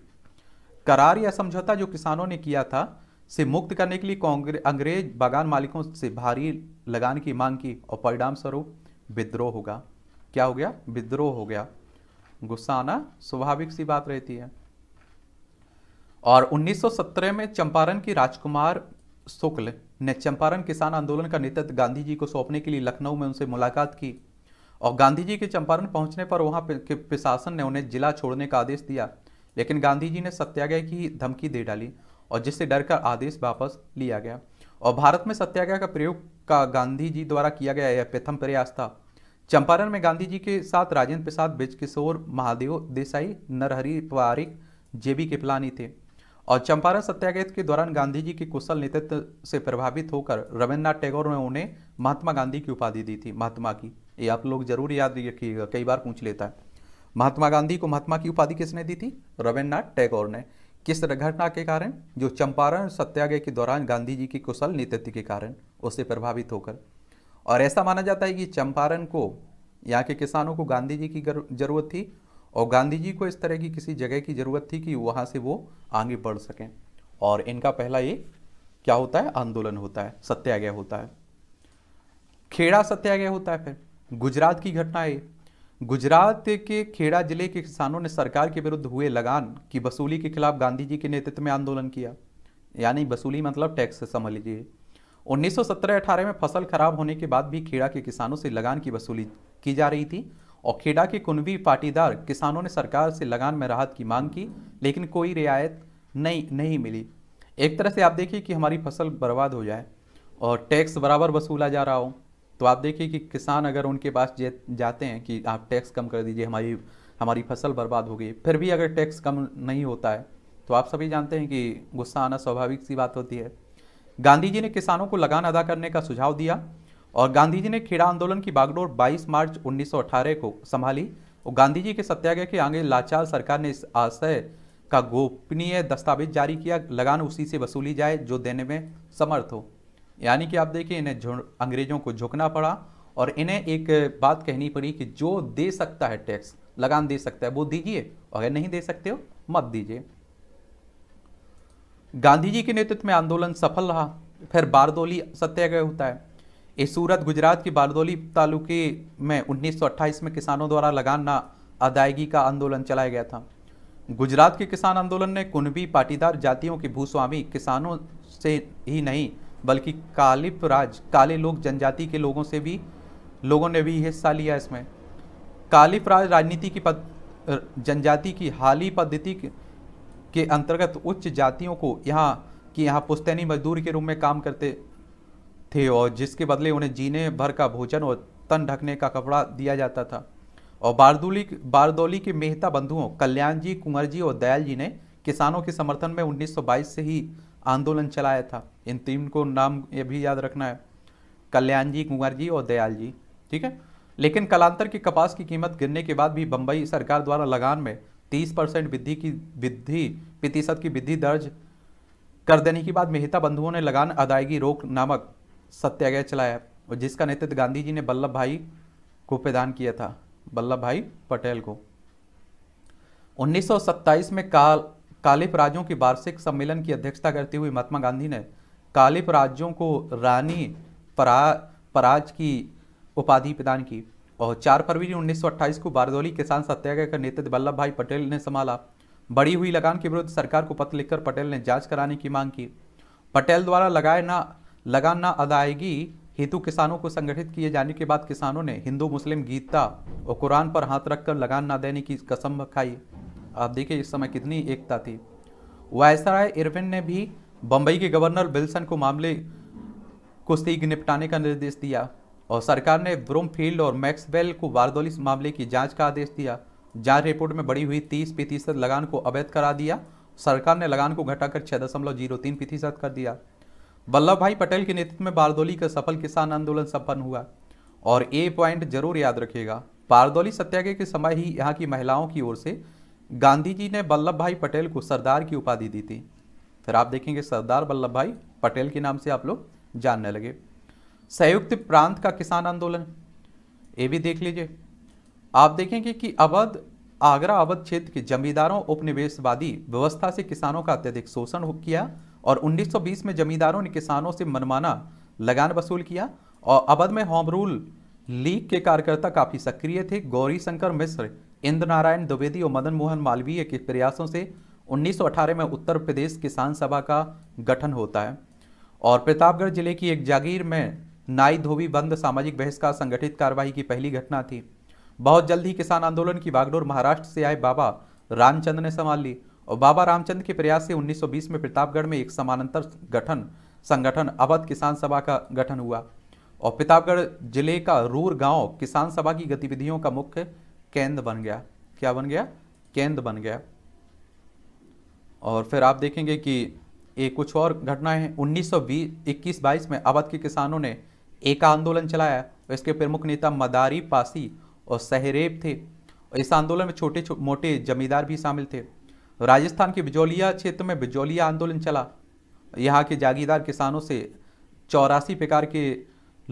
करार या समझौता जो किसानों ने किया था से मुक्त करने के लिए अंग्रेज बागान मालिकों से भारी लगान की मांग की और परिणाम स्वरूप विद्रोह होगा क्या हो गया विद्रोह हो गया गुस्सा आना स्वाभाविक सी बात रहती है और 1917 में चंपारण की राजकुमार शुक्ल ने चंपारण किसान आंदोलन का नेतृत्व गांधी जी को सौंपने के लिए लखनऊ में उनसे मुलाकात की और गांधी जी के चंपारण पहुंचने पर वहां के प्रशासन ने उन्हें जिला छोड़ने का आदेश दिया लेकिन गांधी जी ने सत्याग्रह की धमकी दे डाली और जिससे डरकर आदेश वापस लिया गया और भारत में सत्याग्रह का प्रयोग का गांधी जी द्वारा किया गया यह प्रथम प्रयास था चंपारण में गांधी जी के साथ राजेंद्र प्रसाद बिजकिशोर महादेव देसाई नरहरि पारिक जेबी किपलानी थे और चंपारण सत्याग्रह के दौरान गांधी जी के कुशल नेतृत्व से प्रभावित होकर रविन्द्रनाथ टैगोर ने उन्हें महात्मा गांधी की उपाधि दी थी महात्मा की ये आप लोग जरूर याद रखिएगा कई बार पूछ लेता है महात्मा गांधी को महात्मा की उपाधि किसने दी थी रविन्द्रनाथ टैगोर ने किस घटना के कारण जो चंपारण सत्याग्रह के दौरान गांधी जी की कुशल नेतृत्व के कारण उससे प्रभावित होकर और ऐसा माना जाता है कि चंपारण को यहाँ के किसानों को गांधी जी की जरूरत थी और गांधी जी को इस तरह की किसी जगह की ज़रूरत थी कि वहाँ से वो आगे बढ़ सकें और इनका पहला ये क्या होता है आंदोलन होता है सत्याग्रह होता है खेड़ा सत्याग्रह होता है फिर गुजरात की घटनाएं गुजरात के खेड़ा जिले के किसानों ने सरकार के विरुद्ध हुए लगान की वसूली के खिलाफ गांधी जी के नेतृत्व में आंदोलन किया यानी वसूली मतलब टैक्स से समझ लीजिए 1917-18 में फसल खराब होने के बाद भी खेड़ा के किसानों से लगान की वसूली की जा रही थी और खेड़ा के कुनवी पाटीदार किसानों ने सरकार से लगान में राहत की मांग की लेकिन कोई रियायत नहीं नहीं मिली एक तरह से आप देखिए कि हमारी फसल बर्बाद हो जाए और टैक्स बराबर वसूला जा रहा हो तो आप देखिए कि किसान अगर उनके पास जाते हैं कि आप टैक्स कम कर दीजिए हमारी हमारी फसल बर्बाद हो गई फिर भी अगर टैक्स कम नहीं होता है तो आप सभी जानते हैं कि गुस्सा आना स्वाभाविक सी बात होती है गांधी जी ने किसानों को लगान अदा करने का सुझाव दिया और गांधी जी ने खेड़ा आंदोलन की बागडोर 22 मार्च 1918 को संभाली और गांधी जी के सत्याग्रह के आगे लाचार सरकार ने इस आशय का गोपनीय दस्तावेज जारी किया लगान उसी से वसूली जाए जो देने में समर्थ हो यानी कि आप देखिए इन्हें अंग्रेज़ों को झुकना पड़ा और इन्हें एक बात कहनी पड़ी कि जो दे सकता है टैक्स लगान दे सकता है वो दीजिए अगर नहीं दे सकते हो मत दीजिए गांधी जी के नेतृत्व में आंदोलन सफल रहा फिर बारदोली सत्याग्रह होता है ये सूरत गुजरात की बारदोली तालुके में 1928 में किसानों द्वारा लगान ना अदायगी का आंदोलन चलाया गया था गुजरात के किसान आंदोलन ने कुनबी पाटीदार जातियों के भूस्वामी किसानों से ही नहीं बल्कि कालिप राज काले लोग जनजाति के लोगों से भी लोगों ने भी हिस्सा लिया इसमें कालिप राज राजनीति की पद जनजाति की हाली पद्धति के अंतर्गत उच्च जातियों को यहाँ कि यहाँ पुस्तैनी मजदूर के रूप में काम करते थे और जिसके बदले उन्हें जीने भर का भोजन और तन ढकने का कपड़ा दिया जाता था और बारदोली बारदौली के मेहता बंधुओं कल्याण जी कुंवर जी और दयाल जी ने किसानों के समर्थन में 1922 से ही आंदोलन चलाया था इन तीन को नाम ये भी याद रखना है कल्याण जी कुंवर जी और दयाल जी ठीक है लेकिन कलांतर की कपास की कीमत गिरने के बाद भी बंबई सरकार द्वारा लगान में 30 परसेंट वृद्धि की वृद्धि प्रतिशत की वृद्धि दर्ज कर देने के बाद मेहता बंधुओं ने लगान अदायगी रोक नामक सत्याग्रह चलाया और जिसका नेतृत्व गांधी जी ने वल्लभ भाई को प्रदान किया था वल्लभ भाई पटेल को 1927 में काल कालिप राज्यों के वार्षिक सम्मेलन की अध्यक्षता करते हुए महात्मा गांधी ने कालिप राज्यों को रानी परा पराज की उपाधि प्रदान की और चार फरवरी 1928 को बारदौली किसान सत्याग्रह का नेतृत्व वल्लभ भाई पटेल ने संभाला बढ़ी हुई लगान के विरुद्ध सरकार को पत्र लिखकर पटेल ने जांच कराने की मांग की पटेल द्वारा लगाए ना लगान ना अदायगी हेतु किसानों को संगठित किए जाने के बाद किसानों ने हिंदू मुस्लिम गीता और कुरान पर हाथ रखकर लगान ना देने की कसम खाई आप देखिए इस समय कितनी एकता थी वायसराय इरविन ने भी बंबई के गवर्नर विल्सन को मामले को शीघ निपटाने का निर्देश दिया और सरकार ने ब्रोमफील्ड और मैक्सवेल को वारदोलिस मामले की जांच का आदेश दिया जांच रिपोर्ट में बढ़ी हुई तीस प्रतिशत लगान को अवैध करा दिया सरकार ने लगान को घटाकर छः दशमलव जीरो तीन प्रतिशत कर दिया वल्लभ भाई पटेल के नेतृत्व में बारदोली का सफल किसान आंदोलन संपन्न हुआ और ए पॉइंट जरूर याद रखिएगा बारदोली सत्याग्रह के समय ही यहाँ की महिलाओं की ओर से गांधी जी ने वल्लभ भाई पटेल को सरदार की उपाधि दी थी फिर आप देखेंगे सरदार वल्लभ भाई पटेल के नाम से आप लोग जानने लगे संयुक्त प्रांत का किसान आंदोलन ये भी देख लीजिए आप देखेंगे कि अवध आगरा अवध क्षेत्र के जमींदारों उपनिवेशवादी व्यवस्था से किसानों का अत्यधिक शोषण किया और 1920 में जमींदारों ने किसानों से मनमाना लगान वसूल किया और अवध में होम रूल लीग के कार्यकर्ता काफ़ी सक्रिय थे गौरी शंकर मिश्र इंद्र नारायण द्विवेदी और मदन मोहन मालवीय के प्रयासों से 1918 में उत्तर प्रदेश किसान सभा का गठन होता है और प्रतापगढ़ जिले की एक जागीर में नाई धोबी बंद सामाजिक बहस का संगठित कार्रवाई की पहली घटना थी बहुत जल्द ही किसान आंदोलन की बागडोर महाराष्ट्र से आए बाबा रामचंद्र ने संभाल ली और बाबा रामचंद्र के प्रयास से 1920 में प्रतापगढ़ में एक समानांतर गठन संगठन अवध किसान सभा का गठन हुआ और प्रतापगढ़ जिले का रूर गांव किसान सभा की गतिविधियों का मुख्य केंद्र बन गया क्या बन गया केंद्र बन गया और फिर आप देखेंगे कि ये कुछ और घटनाएं हैं उन्नीस सौ इक्कीस बाईस में अवध के किसानों ने एक आंदोलन चलाया इसके प्रमुख नेता मदारी पासी और सहरेब थे इस आंदोलन में छोटे छोटे मोटे जमींदार भी शामिल थे राजस्थान के बिजौलिया क्षेत्र में बिजौलिया आंदोलन चला यहाँ के जागीरदार किसानों से चौरासी प्रकार के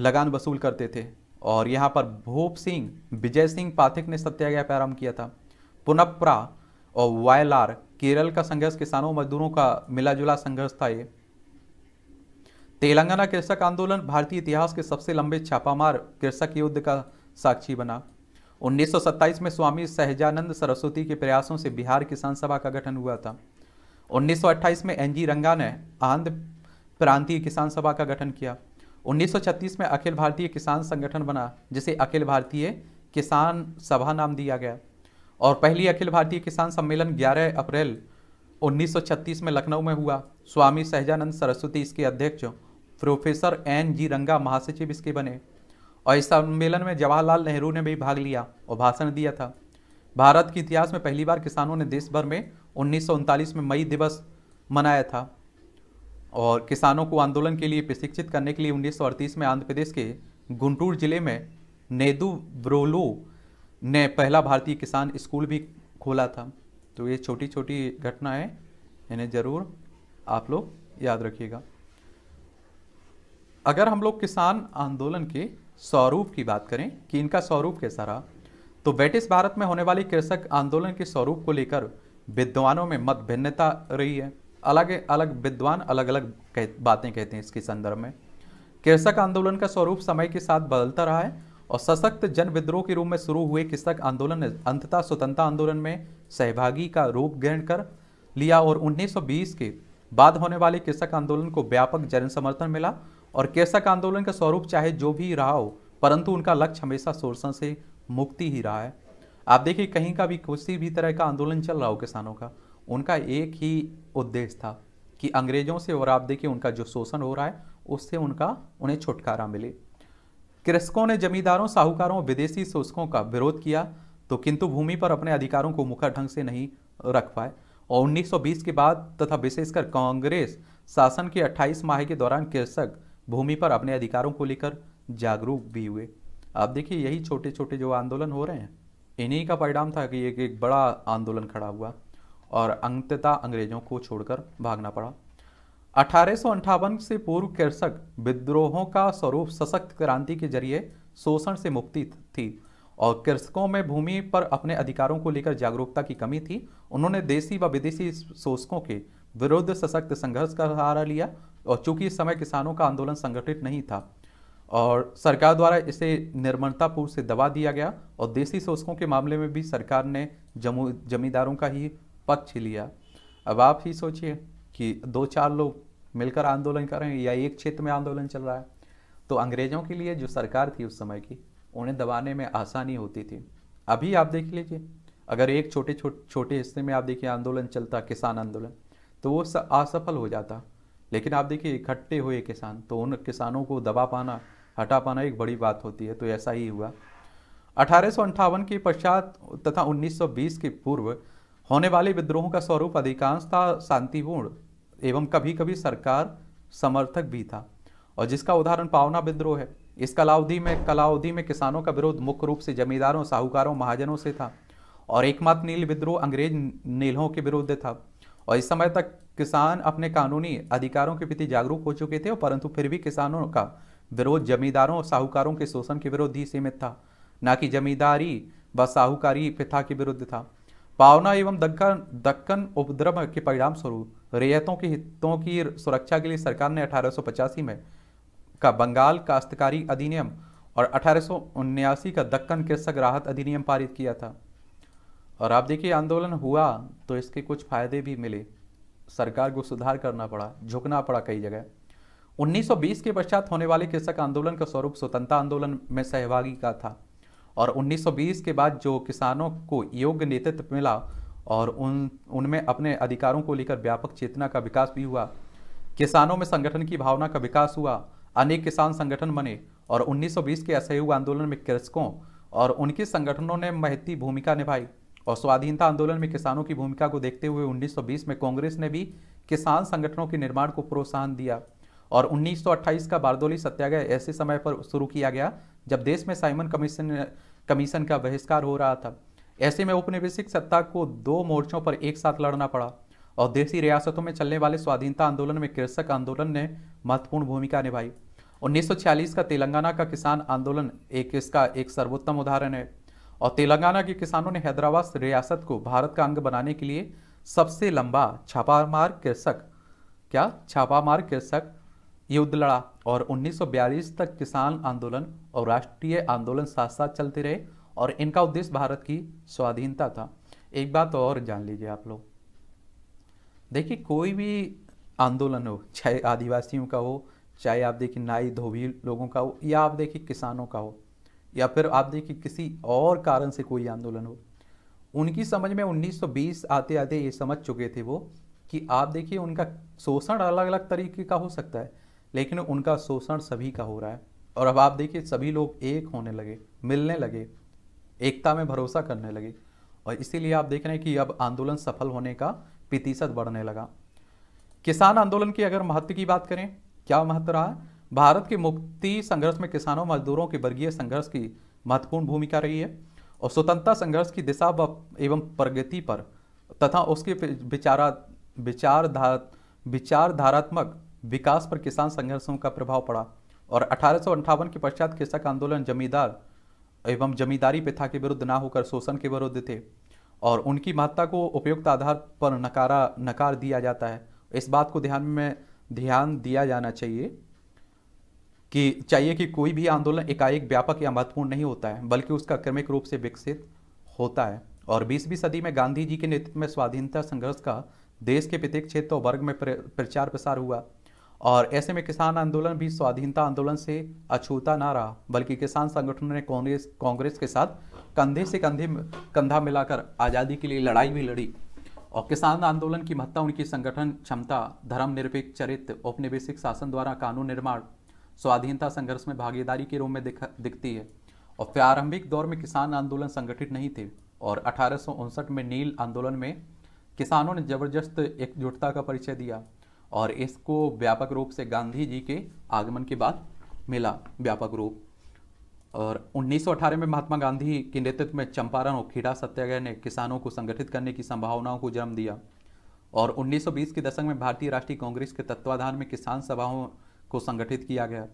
लगान वसूल करते थे और यहाँ पर भूप सिंह विजय सिंह पाथिक ने सत्याग्रह प्रारंभ किया था पुनप्रा और वायलार केरल का संघर्ष किसानों मजदूरों का मिला जुला संघर्ष था ये तेलंगाना कृषक आंदोलन भारतीय इतिहास के सबसे लंबे छापामार कृषक युद्ध का साक्षी बना 1927 में स्वामी सहजानंद सरस्वती के प्रयासों से बिहार किसान सभा का गठन हुआ था 1928 में एनजी रंगा ने आंध्र प्रांतीय किसान सभा का गठन किया 1936 में अखिल भारतीय किसान संगठन बना जिसे अखिल भारतीय किसान सभा नाम दिया गया और पहली अखिल भारतीय किसान सम्मेलन 11 अप्रैल 1936 में लखनऊ में हुआ स्वामी सहजानंद सरस्वती इसके अध्यक्ष प्रोफेसर एन जी रंगा महासचिव इसके बने और इस सम्मेलन में जवाहरलाल नेहरू ने भी भाग लिया और भाषण दिया था भारत के इतिहास में पहली बार किसानों ने देश भर में उन्नीस में मई दिवस मनाया था और किसानों को आंदोलन के लिए प्रशिक्षित करने के लिए उन्नीस में आंध्र प्रदेश के गुंटूर जिले में नेदू ब्रोलो ने पहला भारतीय किसान स्कूल भी खोला था तो ये छोटी छोटी है इन्हें ज़रूर आप लोग याद रखिएगा अगर हम लोग किसान आंदोलन के स्वरूप की बात करें कि इनका स्वरूप कैसा रहा तो ब्रिटिश भारत में होने वाली कृषक आंदोलन के स्वरूप को लेकर विद्वानों में मत भिन्नता रही है अलग अलग विद्वान अलग अलग कह, बातें कहते हैं इसके संदर्भ में कृषक आंदोलन का स्वरूप समय के साथ बदलता रहा है और सशक्त जन विद्रोह के रूप में शुरू हुए कृषक आंदोलन ने अंततः स्वतंत्रता आंदोलन में सहभागी का रूप ग्रहण कर लिया और 1920 के बाद होने वाले कृषक आंदोलन को व्यापक जन समर्थन मिला और कृषक आंदोलन का स्वरूप चाहे जो भी रहा हो परंतु उनका लक्ष्य हमेशा शोषण से मुक्ति ही रहा है आप देखिए कहीं का भी किसी भी तरह का आंदोलन चल रहा हो किसानों का उनका एक ही उद्देश्य था कि अंग्रेज़ों से और आप देखिए उनका जो शोषण हो रहा है उससे उनका उन्हें छुटकारा मिले कृषकों ने जमींदारों साहूकारों विदेशी शोषकों का विरोध किया तो किंतु भूमि पर अपने अधिकारों को मुखर ढंग से नहीं रख पाए और 1920 के बाद तथा विशेषकर कांग्रेस शासन के 28 माह के दौरान कृषक भूमि पर अपने अधिकारों को लेकर जागरूक भी हुए आप देखिए यही छोटे छोटे जो आंदोलन हो रहे हैं इन्हीं का परिणाम था कि एक एक बड़ा आंदोलन खड़ा हुआ और अंततः अंग्रेजों को छोड़कर भागना पड़ा अठारह से पूर्व कृषक विद्रोहों का स्वरूप सशक्त क्रांति के जरिए शोषण से मुक्ति थी और कृषकों में भूमि पर अपने अधिकारों को लेकर जागरूकता की कमी थी उन्होंने देशी व विदेशी शोषकों के विरुद्ध सशक्त संघर्ष का सहारा लिया और चूंकि इस समय किसानों का आंदोलन संगठित नहीं था और सरकार द्वारा इसे निर्मणतापूर्व से दबा दिया गया और देसी शोषकों के मामले में भी सरकार ने जमीदारों का ही पक्ष लिया अब आप ही सोचिए कि दो चार लोग मिलकर आंदोलन कर रहे हैं या एक क्षेत्र में आंदोलन चल रहा है तो अंग्रेज़ों के लिए जो सरकार थी उस समय की उन्हें दबाने में आसानी होती थी अभी आप देख लीजिए अगर एक छोटे छोटे छोटे हिस्से में आप देखिए आंदोलन चलता किसान आंदोलन तो वो असफल हो जाता लेकिन आप देखिए इकट्ठे हुए किसान तो उन किसानों को दबा पाना हटा पाना एक बड़ी बात होती है तो ऐसा ही हुआ अठारह के पश्चात तथा 1920 के पूर्व होने वाले विद्रोहों का स्वरूप था शांतिपूर्ण एवं कभी कभी सरकार समर्थक भी था और जिसका उदाहरण पावना विद्रोह है इस कलावधि में कलावधि में किसानों का विरोध मुख्य रूप से जमींदारों साहूकारों महाजनों से था और एकमात्र नील विद्रोह अंग्रेज नीलों के विरुद्ध था और इस समय तक किसान अपने कानूनी अधिकारों के प्रति जागरूक हो चुके थे परंतु फिर भी किसानों का विरोध जमींदारों और साहूकारों के शोषण के विरोध ही सीमित था न कि जमींदारी व साहूकारी प्रथा के विरुद्ध था पावना एवं दक्कन दक्कन उपद्रव के परिणाम स्वरूप रियायतों के हितों की सुरक्षा के लिए सरकार ने अठारह में का बंगाल काश्तकारी अधिनियम और अठारह का दक्कन कृषक राहत अधिनियम पारित किया था और आप देखिए आंदोलन हुआ तो इसके कुछ फायदे भी मिले सरकार को सुधार करना पड़ा झुकना पड़ा कई जगह 1920 के पश्चात होने वाले कृषक आंदोलन का स्वरूप स्वतंत्रता आंदोलन में सहभागी का था और 1920 के बाद जो किसानों को योग्य नेतृत्व मिला और उन उनमें अपने अधिकारों को लेकर व्यापक चेतना का विकास भी हुआ किसानों में संगठन की भावना का विकास हुआ अनेक किसान संगठन बने और 1920 के असहयोग आंदोलन में कृषकों और उनके संगठनों ने महती भूमिका निभाई और स्वाधीनता आंदोलन में किसानों की भूमिका को देखते हुए 1920 में कांग्रेस ने भी किसान संगठनों के निर्माण को प्रोत्साहन दिया और 1928 का बारदोली सत्याग्रह ऐसे समय पर शुरू किया गया जब देश में साइमन कमीशन कमीशन का बहिष्कार हो रहा था ऐसे में उपनिवेशिक सत्ता को दो मोर्चों पर एक साथ लड़ना पड़ा और देशी रियासतों में चलने वाले स्वाधीनता आंदोलन में कृषक आंदोलन ने महत्वपूर्ण भूमिका निभाई 1946 का तेलंगाना का किसान आंदोलन एक इसका एक सर्वोत्तम उदाहरण है और तेलंगाना के किसानों ने हैदराबाद रियासत को भारत का अंग बनाने के लिए सबसे लंबा छापामार कृषक क्या छापामार कृषक युद्ध लड़ा और 1942 तक किसान आंदोलन और राष्ट्रीय आंदोलन साथ साथ चलते रहे और इनका उद्देश्य भारत की स्वाधीनता था एक बात और जान लीजिए आप लोग देखिए कोई भी आंदोलन हो चाहे आदिवासियों का हो चाहे आप देखिए नाई धोबी लोगों का हो या आप देखिए किसानों का हो या फिर आप देखिए किसी और कारण से कोई आंदोलन हो उनकी समझ में 1920 आते आते ये समझ चुके थे वो कि आप देखिए उनका शोषण अलग अलग तरीके का हो सकता है लेकिन उनका शोषण सभी का हो रहा है और अब आप देखिए सभी लोग एक होने लगे मिलने लगे एकता में भरोसा करने लगे और इसीलिए आप देख रहे हैं कि अब आंदोलन सफल होने का प्रतिशत बढ़ने लगा किसान आंदोलन की अगर महत्व की बात करें क्या महत्व रहा भारत के मुक्ति संघर्ष में किसानों मजदूरों के वर्गीय संघर्ष की महत्वपूर्ण भूमिका रही है और स्वतंत्रता संघर्ष की दिशा एवं प्रगति पर तथा उसके विचारा विचारधारा विचारधारात्मक विकास पर किसान संघर्षों का प्रभाव पड़ा और अठारह के पश्चात कृषक आंदोलन जमींदार एवं जमींदारी प्रथा के विरुद्ध ना होकर शोषण के विरुद्ध थे और उनकी महत्ता को उपयुक्त आधार पर नकारा नकार दिया जाता है इस बात को ध्यान में ध्यान दिया जाना चाहिए कि चाहिए कि कोई भी आंदोलन एकाएक व्यापक या महत्वपूर्ण नहीं होता है बल्कि उसका क्रमिक रूप से विकसित होता है और बीसवीं सदी में गांधी जी के नेतृत्व में स्वाधीनता संघर्ष का देश के प्रत्येक क्षेत्र और वर्ग में प्रचार प्रसार हुआ और ऐसे में किसान आंदोलन भी स्वाधीनता आंदोलन से अछूता ना रहा बल्कि किसान संगठनों ने कांग्रेस कांग्रेस के साथ कंधे से कंधे कंधा मिलाकर आज़ादी के लिए लड़ाई भी लड़ी और किसान आंदोलन की महत्ता उनकी संगठन क्षमता धर्मनिरपेक्ष चरित्र औपनिवेशिक शासन द्वारा कानून निर्माण स्वाधीनता संघर्ष में भागीदारी के रूप में दिख, दिखती है और प्रारंभिक दौर में किसान आंदोलन संगठित नहीं थे और अठारह में नील आंदोलन में किसानों ने जबरदस्त एकजुटता का परिचय दिया और इसको व्यापक रूप से गांधी जी के आगमन के बाद मिला व्यापक रूप और 1918 में महात्मा गांधी के नेतृत्व में चंपारण और खीड़ा सत्याग्रह ने किसानों को संगठित करने की संभावनाओं को जन्म दिया और 1920 के दशक में भारतीय राष्ट्रीय कांग्रेस के तत्वाधान में किसान सभाओं को संगठित किया गया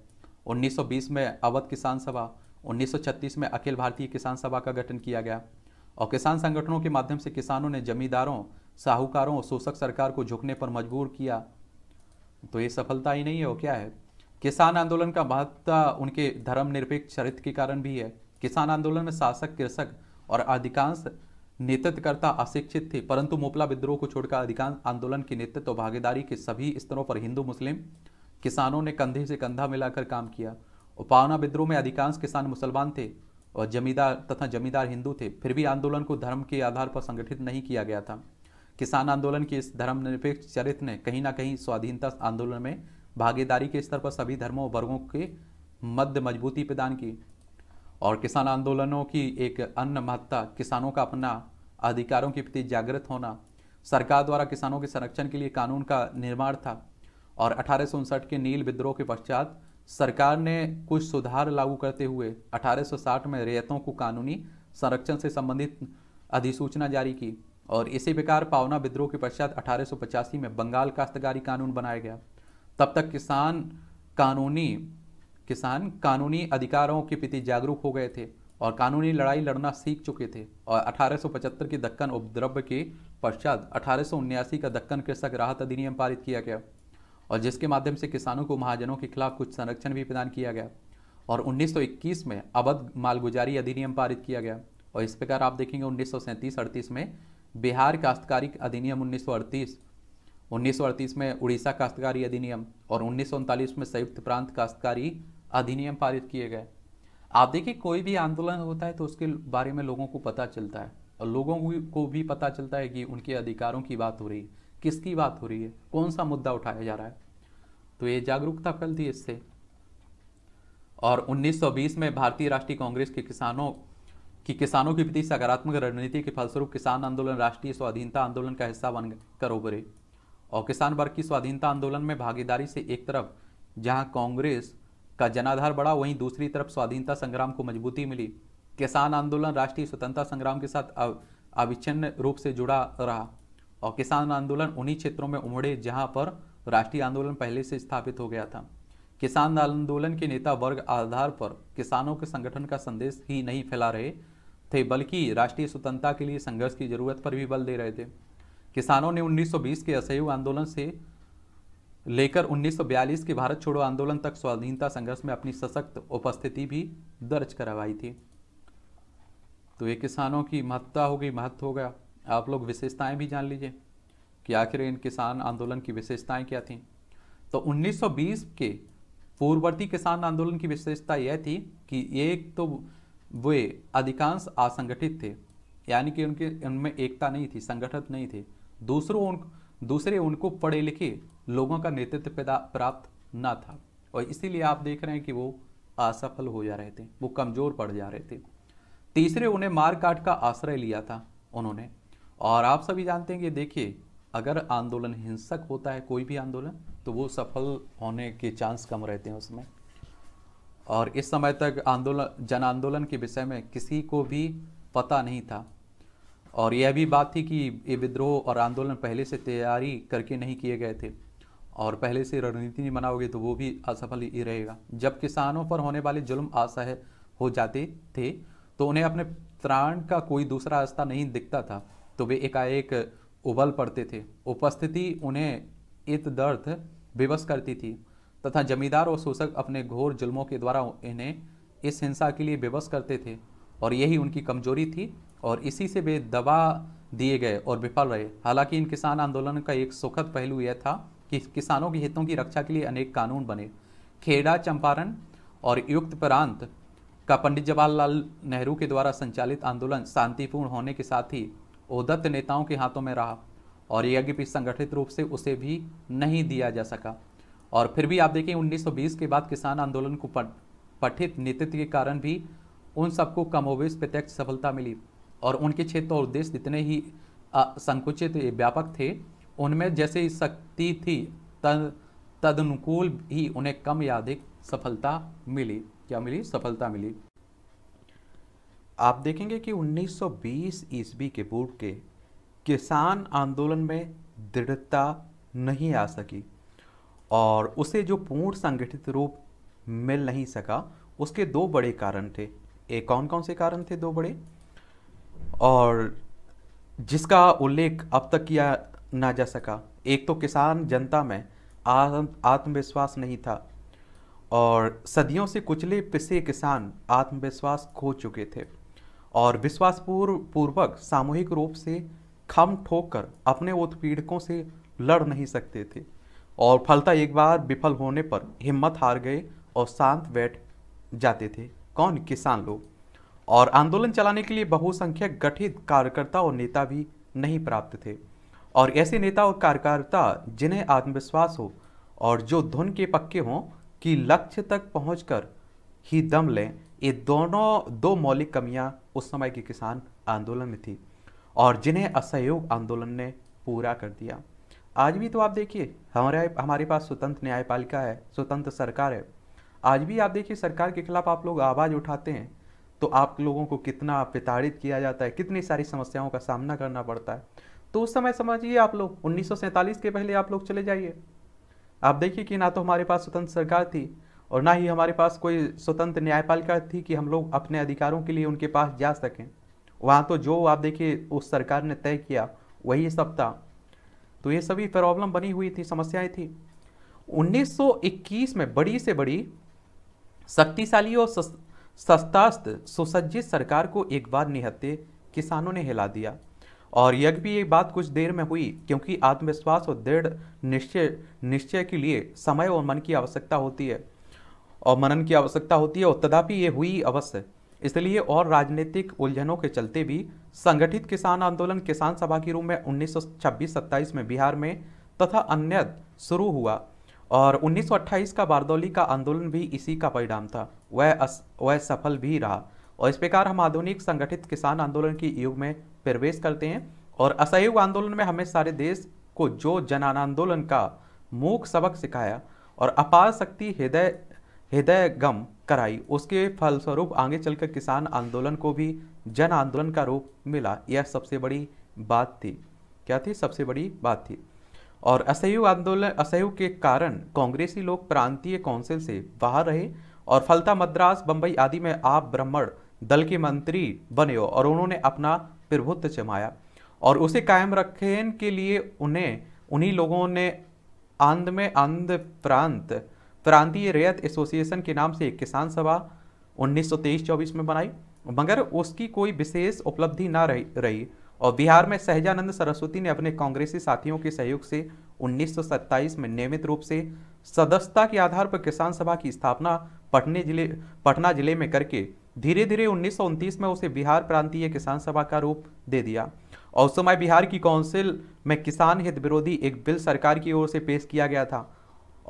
1920 में अवध किसान सभा 1936 में अखिल भारतीय किसान सभा का गठन किया गया और किसान संगठनों के माध्यम से किसानों ने जमींदारों साहूकारों और शोषक सरकार को झुकने पर मजबूर किया तो ये सफलता ही नहीं है वो क्या है किसान आंदोलन का महत्व उनके धर्मनिरपेक्ष चरित्र के कारण भी है किसान आंदोलन में शासक कृषक और अधिकांश नेतृत्वकर्ता अशिक्षित थे परंतु मोपला विद्रोह को छोड़कर अधिकांश आंदोलन की नेतृत्व तो भागीदारी के सभी स्तरों पर हिंदू मुस्लिम किसानों ने कंधे से कंधा मिलाकर काम किया और पावना विद्रोह में अधिकांश किसान मुसलमान थे और जमींदार तथा जमींदार हिंदू थे फिर भी आंदोलन को धर्म के आधार पर संगठित नहीं किया गया था किसान आंदोलन के इस धर्मनिरपेक्ष चरित्र ने कहीं ना कहीं स्वाधीनता आंदोलन में भागीदारी के स्तर पर सभी धर्मों वर्गों के मध्य मजबूती प्रदान की और किसान आंदोलनों की एक अन्य महत्ता किसानों का अपना अधिकारों के प्रति जागृत होना सरकार द्वारा किसानों के संरक्षण के लिए कानून का निर्माण था और अठारह के नील विद्रोह के पश्चात सरकार ने कुछ सुधार लागू करते हुए 1860 में रेयतों को कानूनी संरक्षण से संबंधित अधिसूचना जारी की और इसी प्रकार पावना विद्रोह के पश्चात अठारह में बंगाल काश्तकारी कानून बनाया गया तब तक किसान कानूनी किसान कानूनी अधिकारों के प्रति जागरूक हो गए थे और कानूनी लड़ाई लड़ना सीख चुके थे और 1875 के दक्कन उपद्रव के पश्चात अठारह का दक्कन कृषक राहत अधिनियम पारित किया गया और जिसके माध्यम से किसानों को महाजनों के खिलाफ कुछ संरक्षण भी प्रदान किया गया और 1921 में अवध मालगुजारी अधिनियम पारित किया गया और इस प्रकार आप देखेंगे उन्नीस सौ में बिहार काश्तकारी अधिनियम सौ अड़तीस में उड़ीसा काश्तकारी अधिनियम और उन्नीस में संयुक्त प्रांत काश्तकारी अधिनियम पारित किए गए आप देखिए कोई भी आंदोलन होता है तो उसके बारे में लोगों को पता चलता है और लोगों को भी पता चलता है कि उनके अधिकारों की बात हो रही है किसकी बात हो रही है कौन सा मुद्दा उठाया जा रहा है तो ये जागरूकता फैलती है इससे और 1920 में भारतीय राष्ट्रीय कांग्रेस के किसानों कि किसानों के प्रति सकारात्मक रणनीति के फलस्वरूप किसान आंदोलन राष्ट्रीय स्वाधीनता आंदोलन का हिस्सा बनकर उभरे और किसान वर्ग की स्वाधीनता आंदोलन में भागीदारी से एक तरफ जहां कांग्रेस का जनाधार बढ़ा वहीं दूसरी तरफ स्वाधीनता संग्राम को मजबूती मिली किसान आंदोलन राष्ट्रीय स्वतंत्रता संग्राम के साथ अविच्छिन्न रूप से जुड़ा रहा और किसान आंदोलन उन्हीं क्षेत्रों में उमड़े जहां पर राष्ट्रीय आंदोलन पहले से स्थापित हो गया था किसान आंदोलन के नेता वर्ग आधार पर किसानों के संगठन का संदेश ही नहीं फैला रहे थे बल्कि राष्ट्रीय स्वतंत्रता के लिए संघर्ष की जरूरत पर भी बल दे रहे थे किसानों ने 1920 के असहयोग आंदोलन से लेकर 1942 के भारत छोड़ो आंदोलन तक स्वाधीनता संघर्ष में अपनी सशक्त उपस्थिति भी दर्ज करवाई थी तो ये किसानों की महत्ता हो गई महत्व हो गया आप लोग विशेषताएं भी जान लीजिए कि आखिर इन किसान आंदोलन की विशेषताएं क्या थी तो 1920 के पूर्ववर्ती किसान आंदोलन की विशेषता यह थी कि एक तो वे अधिकांश असंगठित थे यानी कि उनके उनमें एकता नहीं थी संगठित नहीं थे दूसरों उन दूसरे उनको पढ़े लिखे लोगों का नेतृत्व प्राप्त ना था और इसीलिए आप देख रहे हैं कि वो असफल हो जा रहे थे वो कमज़ोर पड़ जा रहे थे तीसरे उन्हें मार काट का आश्रय लिया था उन्होंने और आप सभी जानते हैं कि देखिए अगर आंदोलन हिंसक होता है कोई भी आंदोलन तो वो सफल होने के चांस कम रहते हैं उसमें और इस समय तक आंदोलन जन आंदोलन के विषय में किसी को भी पता नहीं था और यह भी बात थी कि ये विद्रोह और आंदोलन पहले से तैयारी करके नहीं किए गए थे और पहले से रणनीति नहीं बनाओगे तो वो भी असफल ही रहेगा जब किसानों पर होने वाले जुल्म असह हो जाते थे तो उन्हें अपने त्राण का कोई दूसरा रास्ता नहीं दिखता था तो वे एकाएक उबल पड़ते थे उपस्थिति उन्हें इत दर्द विवश करती थी तथा जमींदार और शोषक अपने घोर जुल्मों के द्वारा इन्हें इस हिंसा के लिए बेबस करते थे और यही उनकी कमजोरी थी और इसी से वे दबा दिए गए और विफल रहे हालांकि इन किसान आंदोलन का एक सुखद पहलू यह था कि किसानों के हितों की रक्षा के लिए अनेक कानून बने खेड़ा चंपारण और युक्त प्रांत का पंडित जवाहरलाल नेहरू के द्वारा संचालित आंदोलन शांतिपूर्ण होने के साथ ही ओदत्त नेताओं के हाथों में रहा और यज्ञ संगठित रूप से उसे भी नहीं दिया जा सका और फिर भी आप देखें 1920 के बाद किसान आंदोलन को पठित नेतृत्व के कारण भी उन सबको कमोवेश प्रत्यक्ष सफलता मिली और उनके क्षेत्र और उद्देश्य जितने ही संकुचित व्यापक थे उनमें जैसे शक्ति थी तद तदनुकूल ही उन्हें कम या अधिक सफलता मिली क्या मिली सफलता मिली आप देखेंगे कि 1920 ईस्वी के पूर्व के किसान आंदोलन में दृढ़ता नहीं आ सकी और उसे जो पूर्ण संगठित रूप मिल नहीं सका उसके दो बड़े कारण थे एक कौन कौन से कारण थे दो बड़े और जिसका उल्लेख अब तक किया ना जा सका एक तो किसान जनता में आत्मविश्वास नहीं था और सदियों से कुचले पिसे किसान आत्मविश्वास खो चुके थे और विश्वासपूर्व पूर्वक सामूहिक रूप से खम ठोक कर अपने उत्पीड़कों से लड़ नहीं सकते थे और फलता एक बार विफल होने पर हिम्मत हार गए और शांत बैठ जाते थे कौन किसान लोग और आंदोलन चलाने के लिए बहुसंख्यक गठित कार्यकर्ता और नेता भी नहीं प्राप्त थे और ऐसे नेता और कार्यकर्ता जिन्हें आत्मविश्वास हो और जो धुन के पक्के हों कि लक्ष्य तक पहुँच ही दम लें ये दोनों दो मौलिक कमियां उस समय के किसान आंदोलन में थी और जिन्हें असहयोग आंदोलन ने पूरा कर दिया आज भी तो आप देखिए हमारे हमारे पास स्वतंत्र न्यायपालिका है स्वतंत्र सरकार है आज भी आप देखिए सरकार के खिलाफ आप लोग आवाज़ उठाते हैं तो आप लोगों को कितना प्रताड़ित किया जाता है कितनी सारी समस्याओं का सामना करना पड़ता है तो उस समय समझिए आप लोग उन्नीस के पहले आप लोग चले जाइए आप देखिए कि ना तो हमारे पास स्वतंत्र सरकार थी और ना ही हमारे पास कोई स्वतंत्र न्यायपालिका थी कि हम लोग अपने अधिकारों के लिए उनके पास जा सकें वहाँ तो जो आप देखिए उस सरकार ने तय किया वही सब था तो ये सभी प्रॉब्लम बनी हुई थी समस्याएं थी 1921 में बड़ी से बड़ी शक्तिशाली और शस्त्रास्त्र सुसज्जित सरकार को एक बार निहत्ते किसानों ने हिला दिया और यज्ञ भी ये बात कुछ देर में हुई क्योंकि आत्मविश्वास और दृढ़ निश्चय निश्चय के लिए समय और मन की आवश्यकता होती है और मनन की आवश्यकता होती है और तदापि ये हुई अवश्य इसलिए और राजनीतिक उलझनों के चलते भी संगठित किसान आंदोलन किसान सभा के रूप में 1926-27 में बिहार में तथा अन्य शुरू हुआ और 1928 का बारदौली का आंदोलन भी इसी का परिणाम था वह वह सफल भी रहा और इस प्रकार हम आधुनिक संगठित किसान आंदोलन के युग में प्रवेश करते हैं और असहयोग आंदोलन में हमें सारे देश को जो जन आंदोलन का मूक सबक सिखाया और अपार शक्ति हृदय हृदय गम कराई उसके फलस्वरूप आगे चलकर किसान आंदोलन को भी जन आंदोलन का रूप मिला यह सबसे बड़ी बात थी क्या थी सबसे बड़ी बात थी और असहयोग आंदोलन असहयोग के कारण कांग्रेसी लोग प्रांतीय काउंसिल से बाहर रहे और फलता मद्रास बंबई आदि में आप ब्राह्मण दल के मंत्री बने और उन्होंने अपना प्रभुत्व जमाया और उसे कायम रखने के लिए उन्हें उन्हीं लोगों ने आंध में आंध प्रांत प्रांतीय रेयत एसोसिएशन के नाम से एक किसान सभा 1923-24 में बनाई मगर उसकी कोई विशेष उपलब्धि ना रही, रही और बिहार में सहजानंद सरस्वती ने अपने कांग्रेसी साथियों के सहयोग से 1927 में नियमित रूप से सदस्यता के आधार पर किसान सभा की स्थापना पटने जिले पटना जिले में करके धीरे धीरे उन्नीस में उसे बिहार प्रांतीय किसान सभा का रूप दे दिया और उस समय बिहार की काउंसिल में किसान हित विरोधी एक बिल सरकार की ओर से पेश किया गया था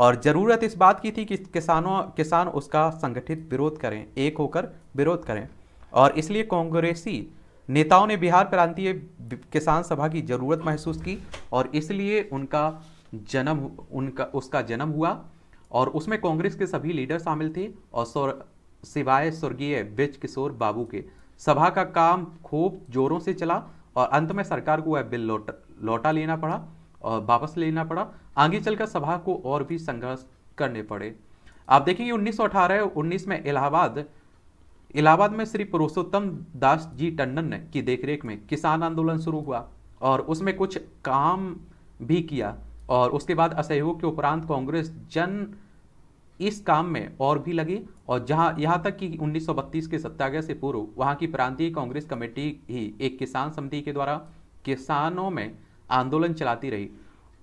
और ज़रूरत इस बात की थी कि किसानों किसान उसका संगठित विरोध करें एक होकर विरोध करें और इसलिए कांग्रेसी नेताओं ने बिहार प्रांतीय किसान सभा की ज़रूरत महसूस की और इसलिए उनका जन्म उनका उसका जन्म हुआ और उसमें कांग्रेस के सभी लीडर शामिल थे और सौर, सिवाय स्वर्गीय ब्रिज किशोर बाबू के सभा का काम खूब जोरों से चला और अंत में सरकार को वह बिल लौट लौटा लेना पड़ा और वापस लेना पड़ा आगे चलकर सभा को और भी संघर्ष करने पड़े आप देखेंगे 1918 19 में इलाहाबाद इलाहाबाद में श्री पुरुषोत्तम दास जी टंडन की देखरेख में किसान आंदोलन शुरू हुआ और उसमें कुछ काम भी किया और उसके बाद असहयोग के उपरांत कांग्रेस जन इस काम में और भी लगी और जहां यहां तक कि 1932 के सत्याग्रह से पूर्व वहां की प्रांतीय कांग्रेस कमेटी ही एक किसान समिति के द्वारा किसानों में आंदोलन चलाती रही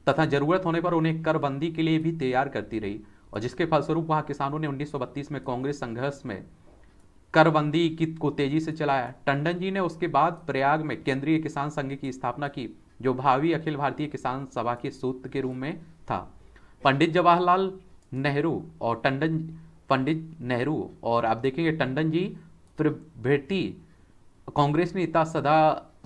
तथा जरूरत होने पर उन्हें करबंदी के लिए भी तैयार करती रही और जिसके फलस्वरूप वहाँ किसानों ने 1932 में कांग्रेस संघर्ष में करबंदी की को तेजी से चलाया टंडन जी ने उसके बाद प्रयाग में केंद्रीय किसान संघ की स्थापना की जो भावी अखिल भारतीय किसान सभा के सूत्र के रूप में था पंडित जवाहरलाल नेहरू और टंडन पंडित नेहरू और आप देखेंगे टंडन जी प्रभृति कांग्रेस नेता सदा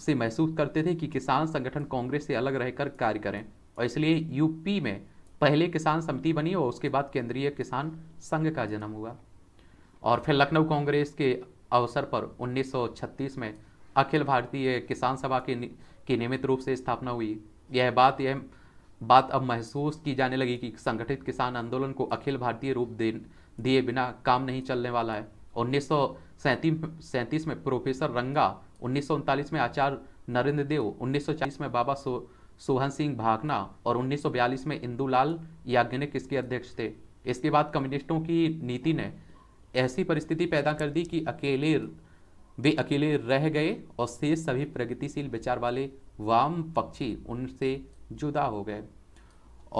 से महसूस करते थे कि किसान संगठन कांग्रेस से अलग रहकर कार्य करें और इसलिए यूपी में पहले किसान समिति बनी और उसके बाद केंद्रीय किसान संघ का जन्म हुआ और फिर लखनऊ कांग्रेस के अवसर पर 1936 में अखिल भारतीय किसान सभा की की नियमित रूप से स्थापना हुई यह बात यह बात अब महसूस की जाने लगी कि संगठित किसान आंदोलन को अखिल भारतीय रूप दे दिए बिना काम नहीं चलने वाला है उन्नीस सौ में प्रोफेसर रंगा उन्नीस में आचार्य नरेंद्र देव उन्नीस में बाबा सो सोहन सिंह भागना और 1942 में इंदूलाल याज्ञनिक इसके अध्यक्ष थे इसके बाद कम्युनिस्टों की नीति ने ऐसी परिस्थिति पैदा कर दी कि अकेले वे अकेले रह गए और से सभी प्रगतिशील विचार वाले वाम पक्षी उनसे जुदा हो गए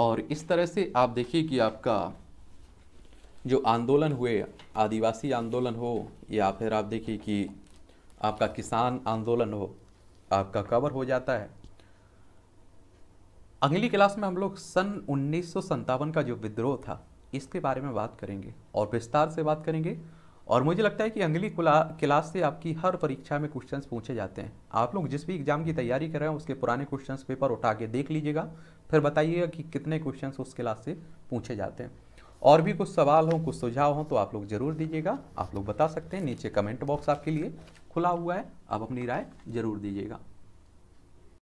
और इस तरह से आप देखिए कि आपका जो आंदोलन हुए आदिवासी आंदोलन हो या फिर आप देखिए कि आपका किसान आंदोलन हो आपका कवर हो जाता है अगली क्लास में हम लोग सन उन्नीस का जो विद्रोह था इसके बारे में बात करेंगे और विस्तार से बात करेंगे और मुझे लगता है कि अगली क्लास से आपकी हर परीक्षा में क्वेश्चंस पूछे जाते हैं आप लोग जिस भी एग्जाम की तैयारी कर रहे हैं उसके पुराने क्वेश्चंस पेपर उठा के देख लीजिएगा फिर बताइएगा कि कितने क्वेश्चंस उस क्लास से पूछे जाते हैं और भी कुछ सवाल हो कुछ सुझाव हो तो आप लोग जरूर दीजिएगा आप लोग बता सकते हैं नीचे कमेंट बॉक्स आपके लिए खुला हुआ है आप अपनी राय जरूर दीजिएगा